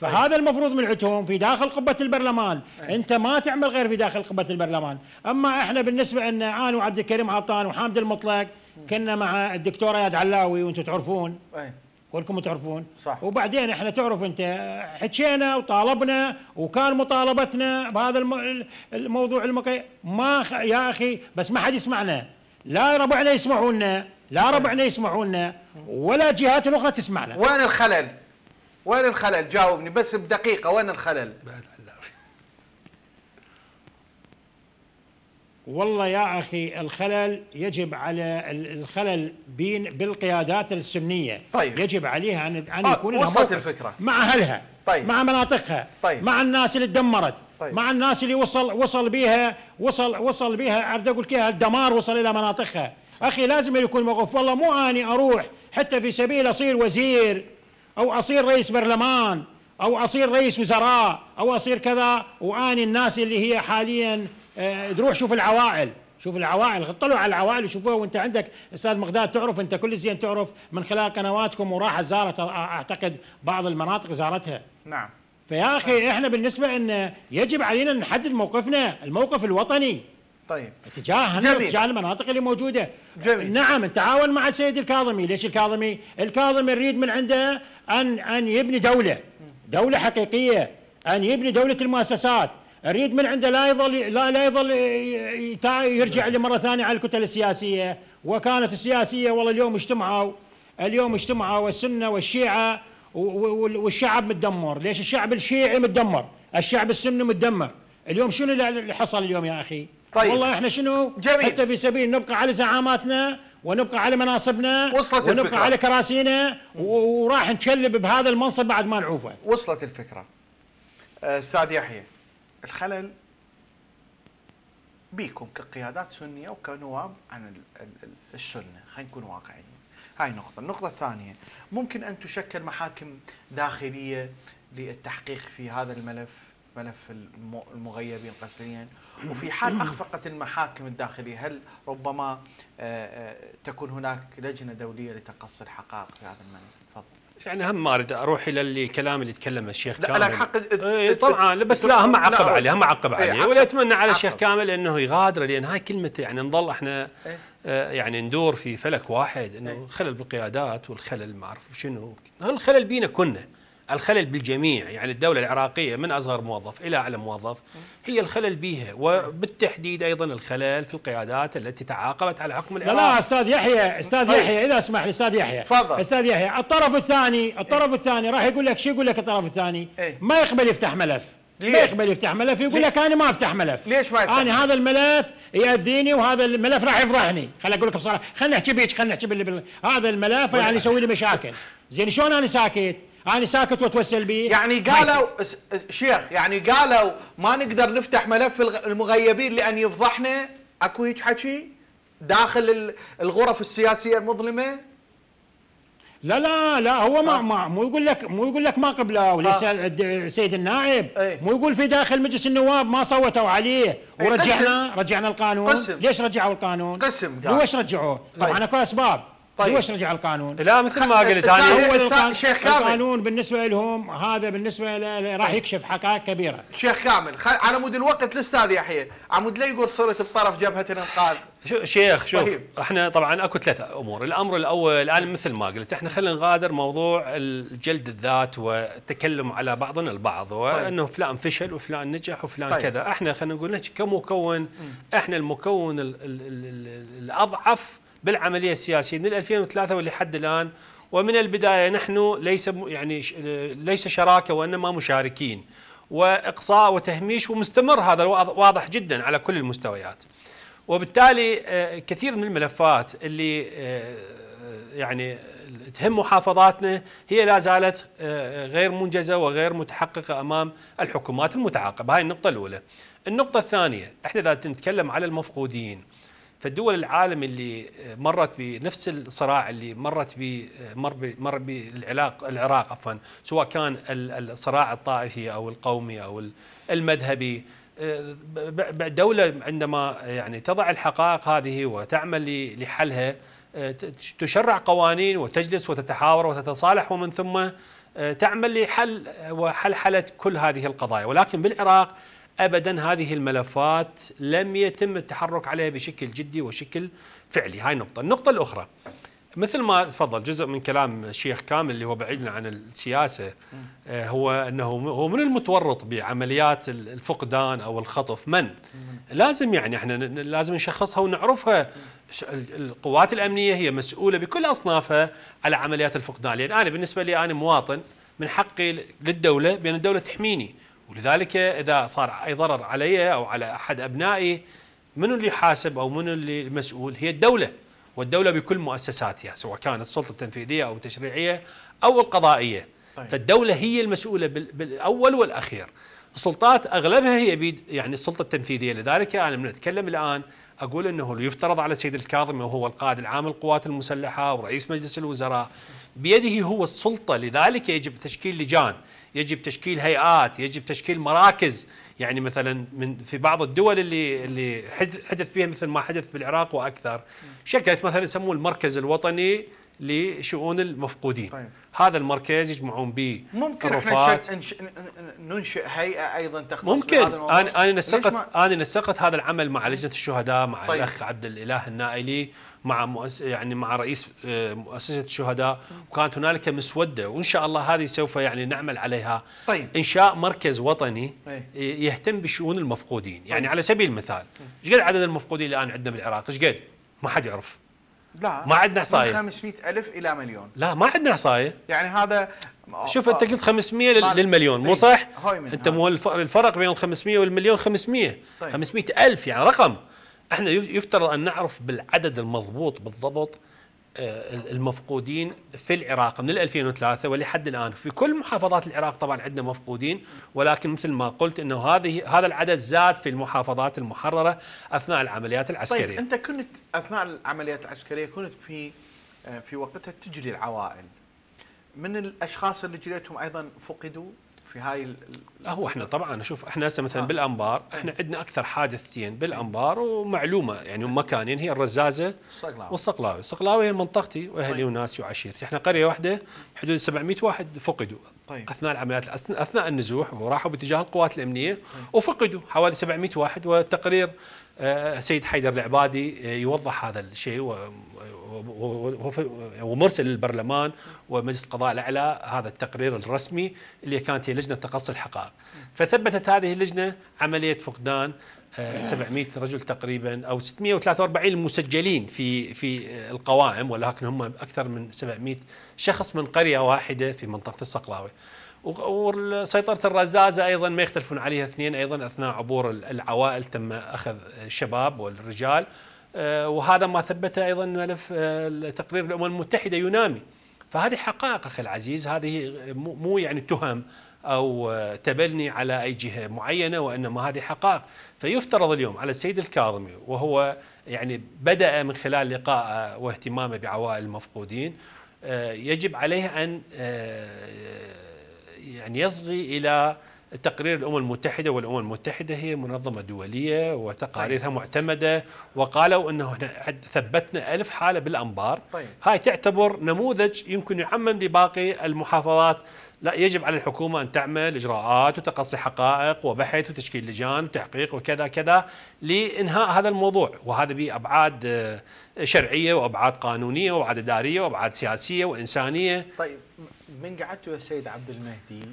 فهذا المفروض من عتهم في داخل قبة البرلمان انت ما تعمل غير في داخل قبة البرلمان اما احنا بالنسبة ان انا وعبد الكريم عطان وحامد المطلق كنا مع الدكتور اياد علاوي وانتم تعرفون أيه. كلكم تعرفون صح وبعدين احنا تعرف انت حكينا وطالبنا وكان مطالبتنا بهذا الموضوع المقي ما خ... يا اخي بس ما حد يسمعنا لا ربعنا يسمعونا لا ربعنا يسمعونا ولا الجهات الاخرى تسمعنا وين الخلل؟ وين الخلل؟ جاوبني بس بدقيقه وين الخلل؟ بعد. والله يا أخي الخلل يجب على الخلل بين بالقيادات السنية طيب يجب عليها أن أن آه، يكون آه وصلت الفكرة مع أهلها طيب مع مناطقها طيب مع الناس اللي تدمرت طيب مع الناس اللي وصل وصل بها وصل وصل بها أريد أقول كيها الدمار وصل إلى مناطقها أخي لازم يكون موقف والله مو أني أروح حتى في سبيل أصير وزير أو أصير رئيس برلمان أو أصير رئيس وزراء أو أصير كذا وأني الناس اللي هي حالياً تروح آه، شوف العوائل شوف العوائل اطلعوا على العوائل وشوفوها وانت عندك استاذ مقداد تعرف انت كل زين تعرف من خلال قنواتكم وراحت زارت آه، اعتقد بعض المناطق زارتها نعم فيا اخي نعم. احنا بالنسبه ان يجب علينا نحدد موقفنا الموقف الوطني طيب اتجاه اتجاه المناطق اللي موجوده جميل. نعم نتعاون مع السيد الكاظمي ليش الكاظمي الكاظمي يريد من عنده ان ان يبني دوله دوله حقيقيه ان يبني دوله المؤسسات اريد من عنده لا يظل لا, لا يظل يرجع لي مره ثانيه على الكتل السياسيه وكانت السياسيه والله اليوم اجتمعوا اليوم اجتمعوا السنه والشيعه والشعب متدمر ليش الشعب الشيعي متدمر الشعب السني متدمر اليوم شنو اللي حصل اليوم يا اخي طيب والله احنا شنو جميل. حتى في سبيل نبقى على زعاماتنا ونبقى على مناصبنا وصلت ونبقى الفكرة. على كراسينا وراح نكلب بهذا المنصب بعد ما نعوفه وصلت الفكره أه، استاذ يحيى الخلل بيكم كقيادات سنيه وكنواب عن السنه، خلينا نكون واقعيين. هاي نقطة، النقطة الثانية ممكن أن تشكل محاكم داخلية للتحقيق في هذا الملف ملف المغيبين قسريا وفي حال أخفقت المحاكم الداخلية هل ربما آه، آه، تكون هناك لجنة دولية لتقصي الحقائق في هذا الملف؟ يعني هم ما اريد اروح الى اللي كلام اللي تكلمه الشيخ كامل إيه، لا حق طبعا بس لا هم عقب عليه هم عقب إيه، عليه ولا اتمنى على الشيخ كامل انه يغادر لان هاي كلمته يعني نظل احنا إيه؟ آه، يعني ندور في فلك واحد انه إيه؟ خلل بالقيادات والخلل ما اعرف شنو الخلل بينا كنا الخلل بالجميع يعني الدولة العراقية من أصغر موظف إلى أعلى موظف هي الخلل بها وبالتحديد أيضا الخلل في القيادات التي تعاقبت على حكم العراق لا أستاذ يحيى أستاذ طيب. يحيى إذا اسمح لي أستاذ يحيى تفضل أستاذ يحيى الطرف الثاني الطرف إيه؟ الثاني راح يقول لك شو يقول لك الطرف الثاني إيه؟ ما يقبل يفتح ملف ليه؟ ما يقبل يفتح ملف يقول لك انا ما افتح ملف ليش ما يفتح انا هذا الملف ياذيني وهذا الملف راح يفضحني خليني اقول لك بصراحه خلينا نحكي بيك خلينا نحكي هذا الملف يعني يسوي لي مشاكل زين شلون انا ساكت انا ساكت واتوسل به يعني قالوا شيخ يعني قالوا ما نقدر نفتح ملف المغيبين لان يفضحنا اكو هيك حكي داخل الغرف السياسيه المظلمه لا لا لا هو ما آه. ما مو يقول لك مو يقول لك ما قبله آه. وليس السيد النائب إيه. مو يقول في داخل مجلس النواب ما صوتوا عليه إيه، ورجعنا رجعنا القانون قسم. ليش رجعوا القانون؟ قسم قال ليش رجعوه؟ طبعا طيب. اكو اسباب طيب ليش رجع القانون؟ لا مثل ما قلت انا القانون شيخ كامل القانون بالنسبه لهم هذا بالنسبه له راح طيب. يكشف حقائق كبيره شيخ كامل خل... على مود الوقت الاستاذ يحيى عمود لا يقول صرت بطرف جبهه الانقاذ شيخ شوف طيب. احنا طبعا اكو ثلاث امور، الامر الاول الان مثل ما قلت احنا خلينا نغادر موضوع الجلد الذات والتكلم على بعضنا البعض طيب. وانه طيب. فلان فشل وفلان نجح وفلان طيب. كذا، احنا خلينا نقول لك كمكون احنا المكون الـ الـ الـ الاضعف بالعمليه السياسيه من 2003 ولحد الان ومن البدايه نحن ليس يعني آه، ليس شراكه وانما مشاركين واقصاء وتهميش ومستمر هذا واضح جدا على كل المستويات. وبالتالي آه، كثير من الملفات اللي آه، يعني تهم محافظاتنا هي لا زالت غير منجزه وغير متحققه امام الحكومات المتعاقبه، هاي النقطه الاولى. النقطه الثانيه احنا اذا نتكلم على المفقودين فالدول العالم اللي مرت بنفس الصراع اللي مرت ب مر مر بالعراق العراق عفوا سواء كان الصراع الطائفي او القومي او المذهبي آه، دولة عندما يعني تضع الحقائق هذه وتعمل لحلها آه، تشرع قوانين وتجلس وتتحاور وتتصالح ومن ثم آه، تعمل لحل وحلحلة كل هذه القضايا ولكن بالعراق ابدا هذه الملفات لم يتم التحرك عليها بشكل جدي وشكل فعلي هاي نقطه النقطه الاخرى مثل ما تفضل جزء من كلام الشيخ كامل اللي هو بعيدنا عن السياسه آه، هو انه هو من المتورط بعمليات الفقدان او الخطف من لازم يعني احنا لازم نشخصها ونعرفها القوات الامنيه هي مسؤوله بكل اصنافها على عمليات الفقدان لان يعني انا بالنسبه لي انا مواطن من حقي للدوله بان الدوله تحميني ولذلك اذا صار اي ضرر علي او على احد ابنائي من اللي يحاسب او من اللي المسؤول هي الدوله والدوله بكل مؤسساتها سواء كانت السلطه التنفيذيه او التشريعيه او القضائيه طيب. فالدوله هي المسؤوله بالاول والاخير السلطات اغلبها هي بيد يعني السلطه التنفيذيه لذلك انا من اتكلم الان اقول انه يفترض على السيد الكاظم وهو القائد العام للقوات المسلحه ورئيس مجلس الوزراء بيده هو السلطه لذلك يجب تشكيل لجان يجب تشكيل هيئات يجب تشكيل مراكز يعني مثلا من في بعض الدول اللي اللي حدث فيها مثل ما حدث بالعراق واكثر شكلت مثلا يسموه المركز الوطني لشؤون المفقودين طيب. هذا المركز يجمعون به ممكن احنا ننشئ هيئه ايضا تختص ممكن انا انا نسقت انا نسقت هذا العمل مع لجنه الشهداء مع طيب. الاخ عبد الاله النائلي مع مؤس يعني مع رئيس آه، مؤسسه الشهداء وكانت هنالك مسوده وان شاء الله هذه سوف يعني نعمل عليها طيب. انشاء مركز وطني إيه. يهتم بشؤون المفقودين يعني طيب. على سبيل المثال إيه. ايش قد عدد المفقودين الان عندنا بالعراق ايش قد ما حد يعرف لا ما عندنا احصائيه من 500 الف الى مليون لا ما عندنا احصائيه يعني هذا شوف انت قلت 500 مال... للمليون مو إيه. صح؟ انت مو الفرق بين ال 500 والمليون 500 طيب. 500 الف يعني رقم احنا يفترض ان نعرف بالعدد المضبوط بالضبط آه، المفقودين في العراق من 2003 ولحد الان في كل محافظات العراق طبعا عندنا مفقودين ولكن مثل ما قلت انه هذه هذا العدد زاد في المحافظات المحرره اثناء العمليات العسكريه. طيب انت كنت اثناء العمليات العسكريه كنت في آه، في وقتها تجري العوائل. من الاشخاص اللي جريتهم ايضا فقدوا في هاي ال... هو احنا طبعا شوف احنا هسه مثلا آه. بالانبار احنا إيه. عندنا اكثر حادثتين بالانبار ومعلومه يعني مكانين هي الرزازه والصقلاوي، الصقلاوي هي منطقتي واهلي طيب. وناسي وعشيرتي، احنا قريه واحده حدود 700 واحد فقدوا طيب. اثناء العمليات اثناء النزوح وراحوا باتجاه القوات الامنيه طيب. وفقدوا حوالي 700 واحد والتقرير آه، سيد حيدر العبادي آه، يوضح هذا الشيء ومرسل للبرلمان ومجلس القضاء الاعلى هذا التقرير الرسمي اللي كانت هي لجنه تقصي الحقائق فثبتت هذه اللجنه عمليه فقدان 700 آه، رجل تقريبا او 643 المسجلين في في القوائم ولكن هم اكثر من 700 شخص من قريه واحده في منطقه الصقلاوي. وسيطرة الرزازة أيضا ما يختلفون عليها اثنين أيضا أثناء عبور العوائل تم أخذ الشباب والرجال آه، وهذا ما ثبته ايضا ملف آه، تقرير الامم المتحده يونامي فهذه حقائق اخي العزيز هذه مو يعني تهم او آه، تبني على اي جهه معينه وانما هذه حقائق فيفترض اليوم على السيد الكاظمي وهو يعني بدا من خلال لقائه واهتمامه بعوائل المفقودين يجب عليه ان يعني يصغي الى تقرير الأمم المتحدة والأمم المتحدة هي منظمة دولية وتقاريرها طيب. معتمدة وقالوا أنه ثبتنا ألف حالة بالأنبار طيب. هاي تعتبر نموذج يمكن يعمم لباقي المحافظات لا يجب على الحكومة أن تعمل إجراءات وتقصي حقائق وبحث وتشكيل لجان وتحقيق وكذا كذا لإنهاء هذا الموضوع وهذا بأبعاد آه، شرعية وأبعاد قانونية وأبعاد إدارية وأبعاد سياسية وإنسانية طيب من قعدتوا يا سيد عبد المهدي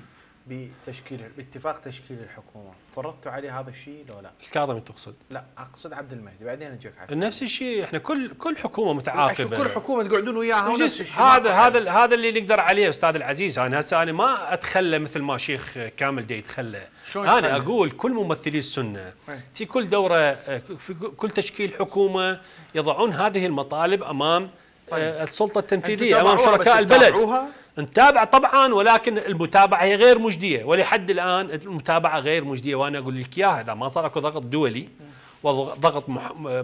بتشكيل باتفاق تشكيل الحكومه فرضتوا عليه هذا الشيء لو لا الكاظمي تقصد لا اقصد عبد المهدي بعدين اجيك على نفس الشيء احنا كل كل حكومه متعاقبه كل حكومه تقعدون وياها نفس الشيء هذا هذا هذا اللي نقدر عليه استاذ العزيز انا هسه انا ما اتخلى مثل ما شيخ كامل دي يتخلى انا اقول كل ممثلي السنه إيه. في كل دوره آه، في كل تشكيل حكومه يضعون هذه المطالب امام آه، طيب. السلطه التنفيذيه امام شركاء البلد نتابع طبعا ولكن المتابعه هي غير مجديه ولحد الان المتابعه غير مجديه وانا اقول لك اياها اذا ما صار اكو ضغط دولي وضغط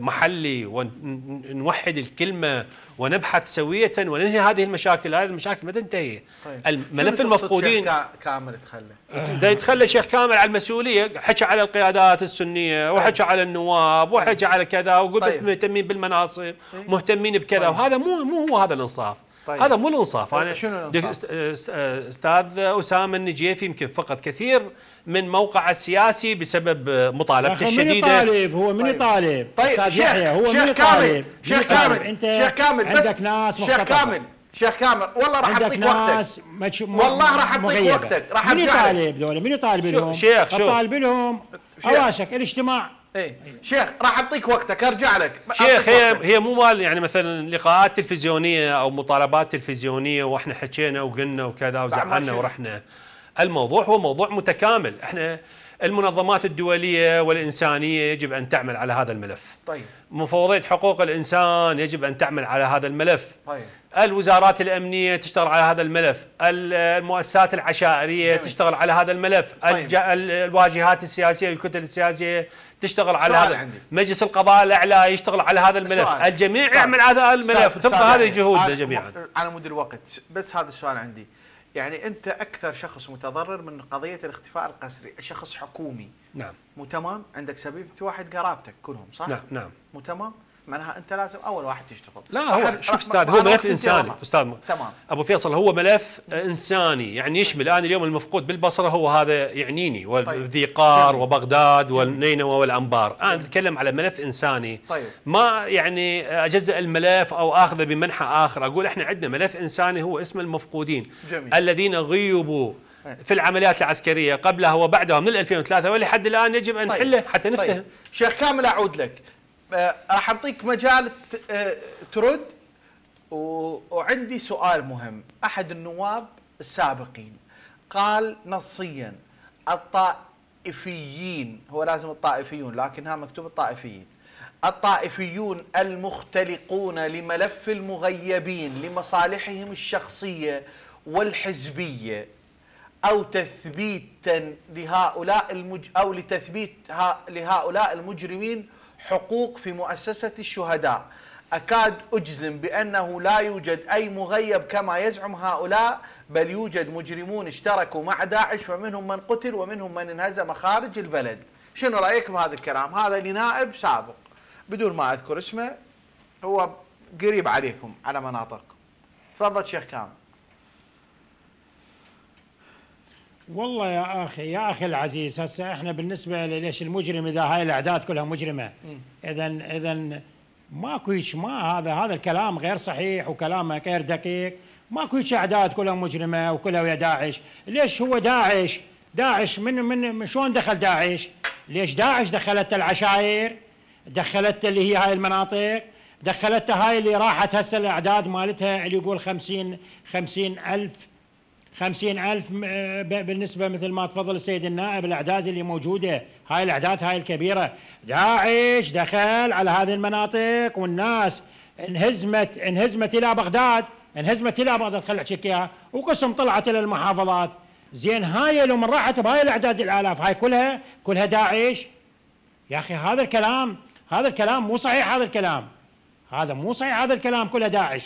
محلي ونوحد الكلمه ونبحث سويه وننهي هذه المشاكل هذه المشاكل ما تنتهي طيب. الملف المفقودين كامل تخلى ده يتخلى شيخ كامل على المسؤوليه حكى على القيادات السنيه طيب. وحكى على النواب وحكى على كذا وقلت طيب. مهتمين بالمناصب إيه. مهتمين بكذا طيب. وهذا مو مو هو هذا الانصاف طيب. هذا مو الانصاف انا طيب، شنو الانصاف؟ استاذ اسامه النجيف يمكن فقد كثير من موقعه السياسي بسبب مطالبته الشديده من يطالب هو من طيب. يطالب طيب, طيب. شيخ هو شيخ كامل شيخ كامل انت شيخ كامل بس عندك ناس شيخ كامل شيخ كامل والله راح اعطيك وقتك والله راح اعطيك وقتك راح من يطالب دولة من يطالب لهم؟ شيخ شو طالب لهم اواشك الاجتماع إيه. شيخ راح اعطيك وقتك ارجع لك شيخ هي وقتك. هي مو مال يعني مثلا لقاءات تلفزيونيه او مطالبات تلفزيونيه واحنا حكينا وقلنا وكذا وزعلنا ورحنا الموضوع هو موضوع متكامل احنا المنظمات الدوليه والانسانيه يجب ان تعمل على هذا الملف طيب مفوضيه حقوق الانسان يجب ان تعمل على هذا الملف طيب الوزارات الامنيه تشتغل على هذا الملف، المؤسسات العشائريه جميل. تشتغل على هذا الملف، طيب. الواجهات السياسيه والكتل السياسيه تشتغل على هذا عندي. مجلس القضاء الاعلى يشتغل على هذا الملف سؤال. الجميع سؤال. يعمل على هذا الملف تبقى هذه جهود يعني جهودنا جميعا على مود الوقت بس هذا السؤال عندي يعني انت اكثر شخص متضرر من قضيه الاختفاء القسري شخص حكومي نعم مو تمام عندك 70 واحد قرابتك كلهم صح نعم نعم مو تمام معناها انت لازم اول واحد تشتغل لا هو شوف استاذ هو ملف انساني استاذ تمام ابو فيصل هو ملف انساني يعني يشمل انا اليوم المفقود بالبصره هو هذا يعنيني والذيقار طيب. وبغداد والنينوى والانبار انا اتكلم على ملف انساني طيب. ما يعني اجزا الملف او اخذه بمنحى اخر اقول احنا عندنا ملف انساني هو اسم المفقودين جميل. الذين غيبوا إيه. في العمليات العسكريه قبلها وبعدها من 2003 ولحد الان يجب ان طيب. نحله طيب. حتى نفتهم طيب. شيخ كامل اعود لك آه، راح اعطيك مجال آه، ترد وعندي سؤال مهم احد النواب السابقين قال نصيا الطائفيين هو لازم الطائفيون لكنها مكتوب الطائفيين الطائفيون المختلقون لملف المغيبين لمصالحهم الشخصيه والحزبيه او تثبيتا لهؤلاء المج... او لتثبيت لهؤلاء المجرمين حقوق في مؤسسة الشهداء أكاد أجزم بأنه لا يوجد أي مغيب كما يزعم هؤلاء بل يوجد مجرمون اشتركوا مع داعش فمنهم من قتل ومنهم من انهزم خارج البلد شنو رأيك بهذا الكلام هذا لنائب سابق بدون ما أذكر اسمه هو قريب عليكم على مناطقكم تفضل شيخ كامل والله يا اخي يا اخي العزيز هسه احنا بالنسبه ليش المجرم اذا هاي الاعداد كلها مجرمه اذا اذا ماكو هيك ما هذا هذا الكلام غير صحيح وكلامه غير دقيق ماكو هيك اعداد كلها مجرمه وكلها ويا داعش ليش هو داعش داعش من من, شلون دخل داعش ليش داعش دخلت العشائر دخلت اللي هي هاي المناطق دخلت هاي اللي راحت هسه الاعداد مالتها اللي يقول 50 50 ألف خمسين ألف آه، بالنسبة مثل ما تفضل السيد النائب الأعداد اللي موجودة هاي الأعداد هاي الكبيرة داعش دخل على هذه المناطق والناس انهزمت انهزمت إلى بغداد انهزمت إلى بغداد خلي أحكيك إياها وقسم طلعت إلى المحافظات زين هاي لو من راحت بهاي الأعداد الآلاف هاي كلها كلها داعش يا أخي هذا الكلام هذا الكلام مو صحيح هذا الكلام هذا مو صحيح هذا الكلام كلها داعش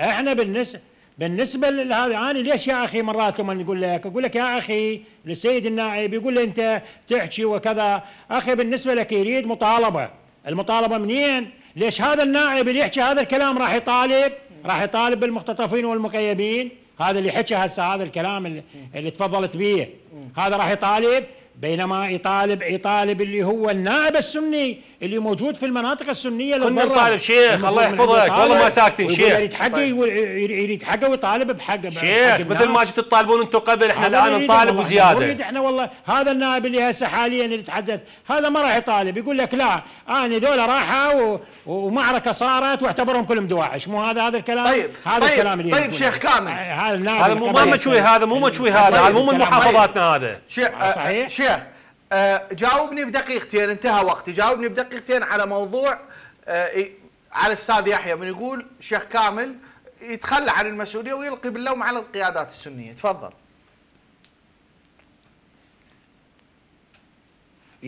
احنا بالنسبه بالنسبه لهذا انا ليش يا اخي مرات لما نقول لك اقول لك يا اخي للسيد النائب يقول لي انت تحكي وكذا اخي بالنسبه لك يريد مطالبه المطالبه منين؟ ليش هذا النائب اللي يحكي هذا الكلام راح يطالب راح يطالب بالمختطفين والمقيبين؟ هذا اللي حكى هسه هذا الكلام اللي, اللي تفضلت به هذا راح يطالب بينما يطالب يطالب اللي هو النائب السني اللي موجود في المناطق السنيه كنا نطالب شيخ الله يحفظك والله ما ساكتين شيخ طيب. يريد حقه يريد حقه ويطالب بحقه شيخ مثل ما كنتوا تطالبون انتم قبل احنا الان نطالب وزياده نريد احنا والله هذا النائب اللي هسه حاليا اللي تحدث هذا ما راح يطالب يقول لك لا انا ذولا راحوا ومعركه صارت واعتبرهم كلهم دواعش مو هذا هذا الكلام طيب هذا طيب الكلام اللي طيب شيخ كامل هذا مو مشوي هذا مو مشوي هذا طيب، مو من طيب. محافظاتنا هذا شيخ آه، جاوبني بدقيقتين انتهى وقتي جاوبني بدقيقتين على موضوع آه، على الاستاذ يحيى من يقول شيخ كامل يتخلى عن المسؤوليه ويلقي باللوم على القيادات السنيه تفضل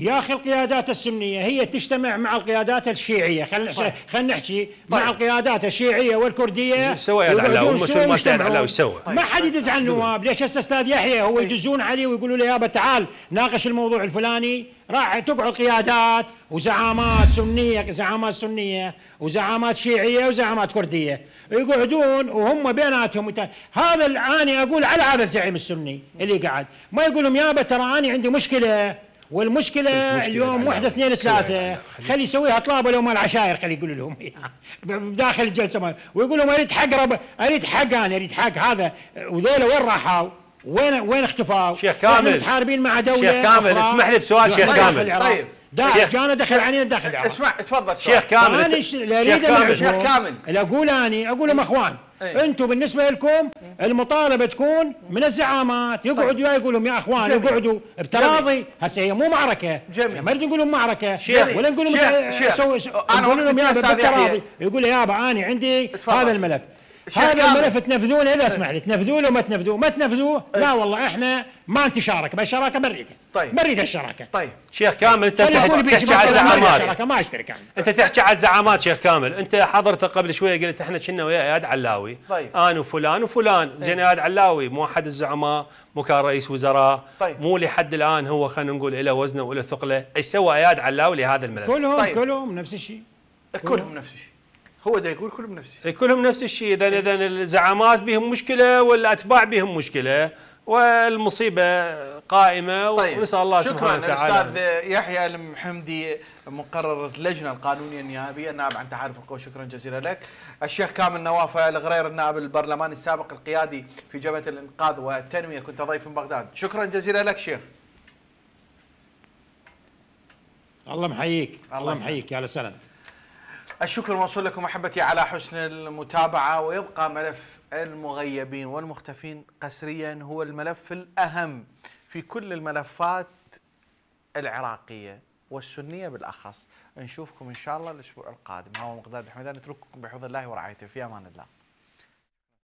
يا اخي القيادات السنيه هي تجتمع مع القيادات الشيعيه خلينا طيب. خلينا نحكي طيب. مع القيادات الشيعيه والكرديه سوى يا العلاوي المسلم ما العلاوي سوى ما حد طيب. يدز عن النواب ليش هسه استاذ يحيى هو طيب. يدزون عليه ويقولوا له يابا تعال ناقش الموضوع الفلاني راح تقعد قيادات وزعامات سنيه زعامات سنيه وزعامات شيعيه وزعامات كرديه يقعدون وهم بيناتهم وت... هذا انا اقول على هذا الزعيم السني اللي قعد ما يقول لهم يابا ترى انا عندي مشكله والمشكله اليوم واحده اثنين ثلاثه خلي يسويها طلابة لو مال عشائر خلي يقول لهم بداخل (laughs) الجلسه ويقول لهم اريد حق رب اريد حق انا اريد حق هذا وذيلا وين راحوا؟ وين وين اختفوا؟ شيخ كامل متحاربين مع دوله شيخ كامل اسمح لي بسؤال طيب. شيخ كامل طيب داخل جانا دخل علينا داخل اسمع تفضل شيخ كامل شيخ كامل شيخ كامل اقول اني اقول لهم اخوان أيه. انتم بالنسبه لكم إيه. المطالبه تكون إيه. من الزعامات طيب. يقعدوا طيب. يقولوا يا اخوان جميل. يقعدوا بتراضي هسه هي مو معركه جميل. ما نريد نقول لهم معركه شيخ ولا نقول لهم سوي انا نقول لهم يا بالتراضي يقول يابا انا عندي هذا الملف هذا الملف تنفذونه اذا اسمح لي تنفذوه لو ما تنفذوه ما تنفذوه إيه. لا والله احنا ما نتشارك بالشراكه بريده طيب بريده الشراكه طيب شيخ كامل انت تحكي على الزعامات ما اشترك انا انت تحكي على الزعامات شيخ كامل انت حضرتك قبل شويه قلت احنا كنا ويا اياد علاوي طيب انا وفلان وفلان إيه. زين اياد علاوي مو احد الزعماء مو كان رئيس وزراء طيب. مو لحد الان هو خلينا نقول له وزنه وله ثقله ايش سوى اياد علاوي لهذا الملف كلهم طيب. كلهم نفس الشيء كلهم نفس الشيء هو ده يقول كلهم نفس الشيء كلهم نفس الشيء اذا اذا الزعامات بهم مشكله والاتباع بهم مشكله والمصيبه قائمه طيب. ونسال الله سبحانه وتعالى شكرا الاستاذ يحيى المحمدي مقرر اللجنه القانونيه النيابيه نعم، النائب عن تعارف القوى شكرا جزيلا لك الشيخ كامل نواف الغرير النائب البرلماني السابق القيادي في جبهه الانقاذ والتنميه كنت ضيف من بغداد شكرا جزيلا لك شيخ الله محييك الله محييك يا سلام الشكر موصول لكم احبتي على حسن المتابعه ويبقى ملف المغيبين والمختفين قسريا هو الملف الاهم في كل الملفات العراقيه والسنيه بالاخص نشوفكم ان شاء الله الاسبوع القادم هو مقداد الحمدان نترككم بحفظ الله ورعايته في امان الله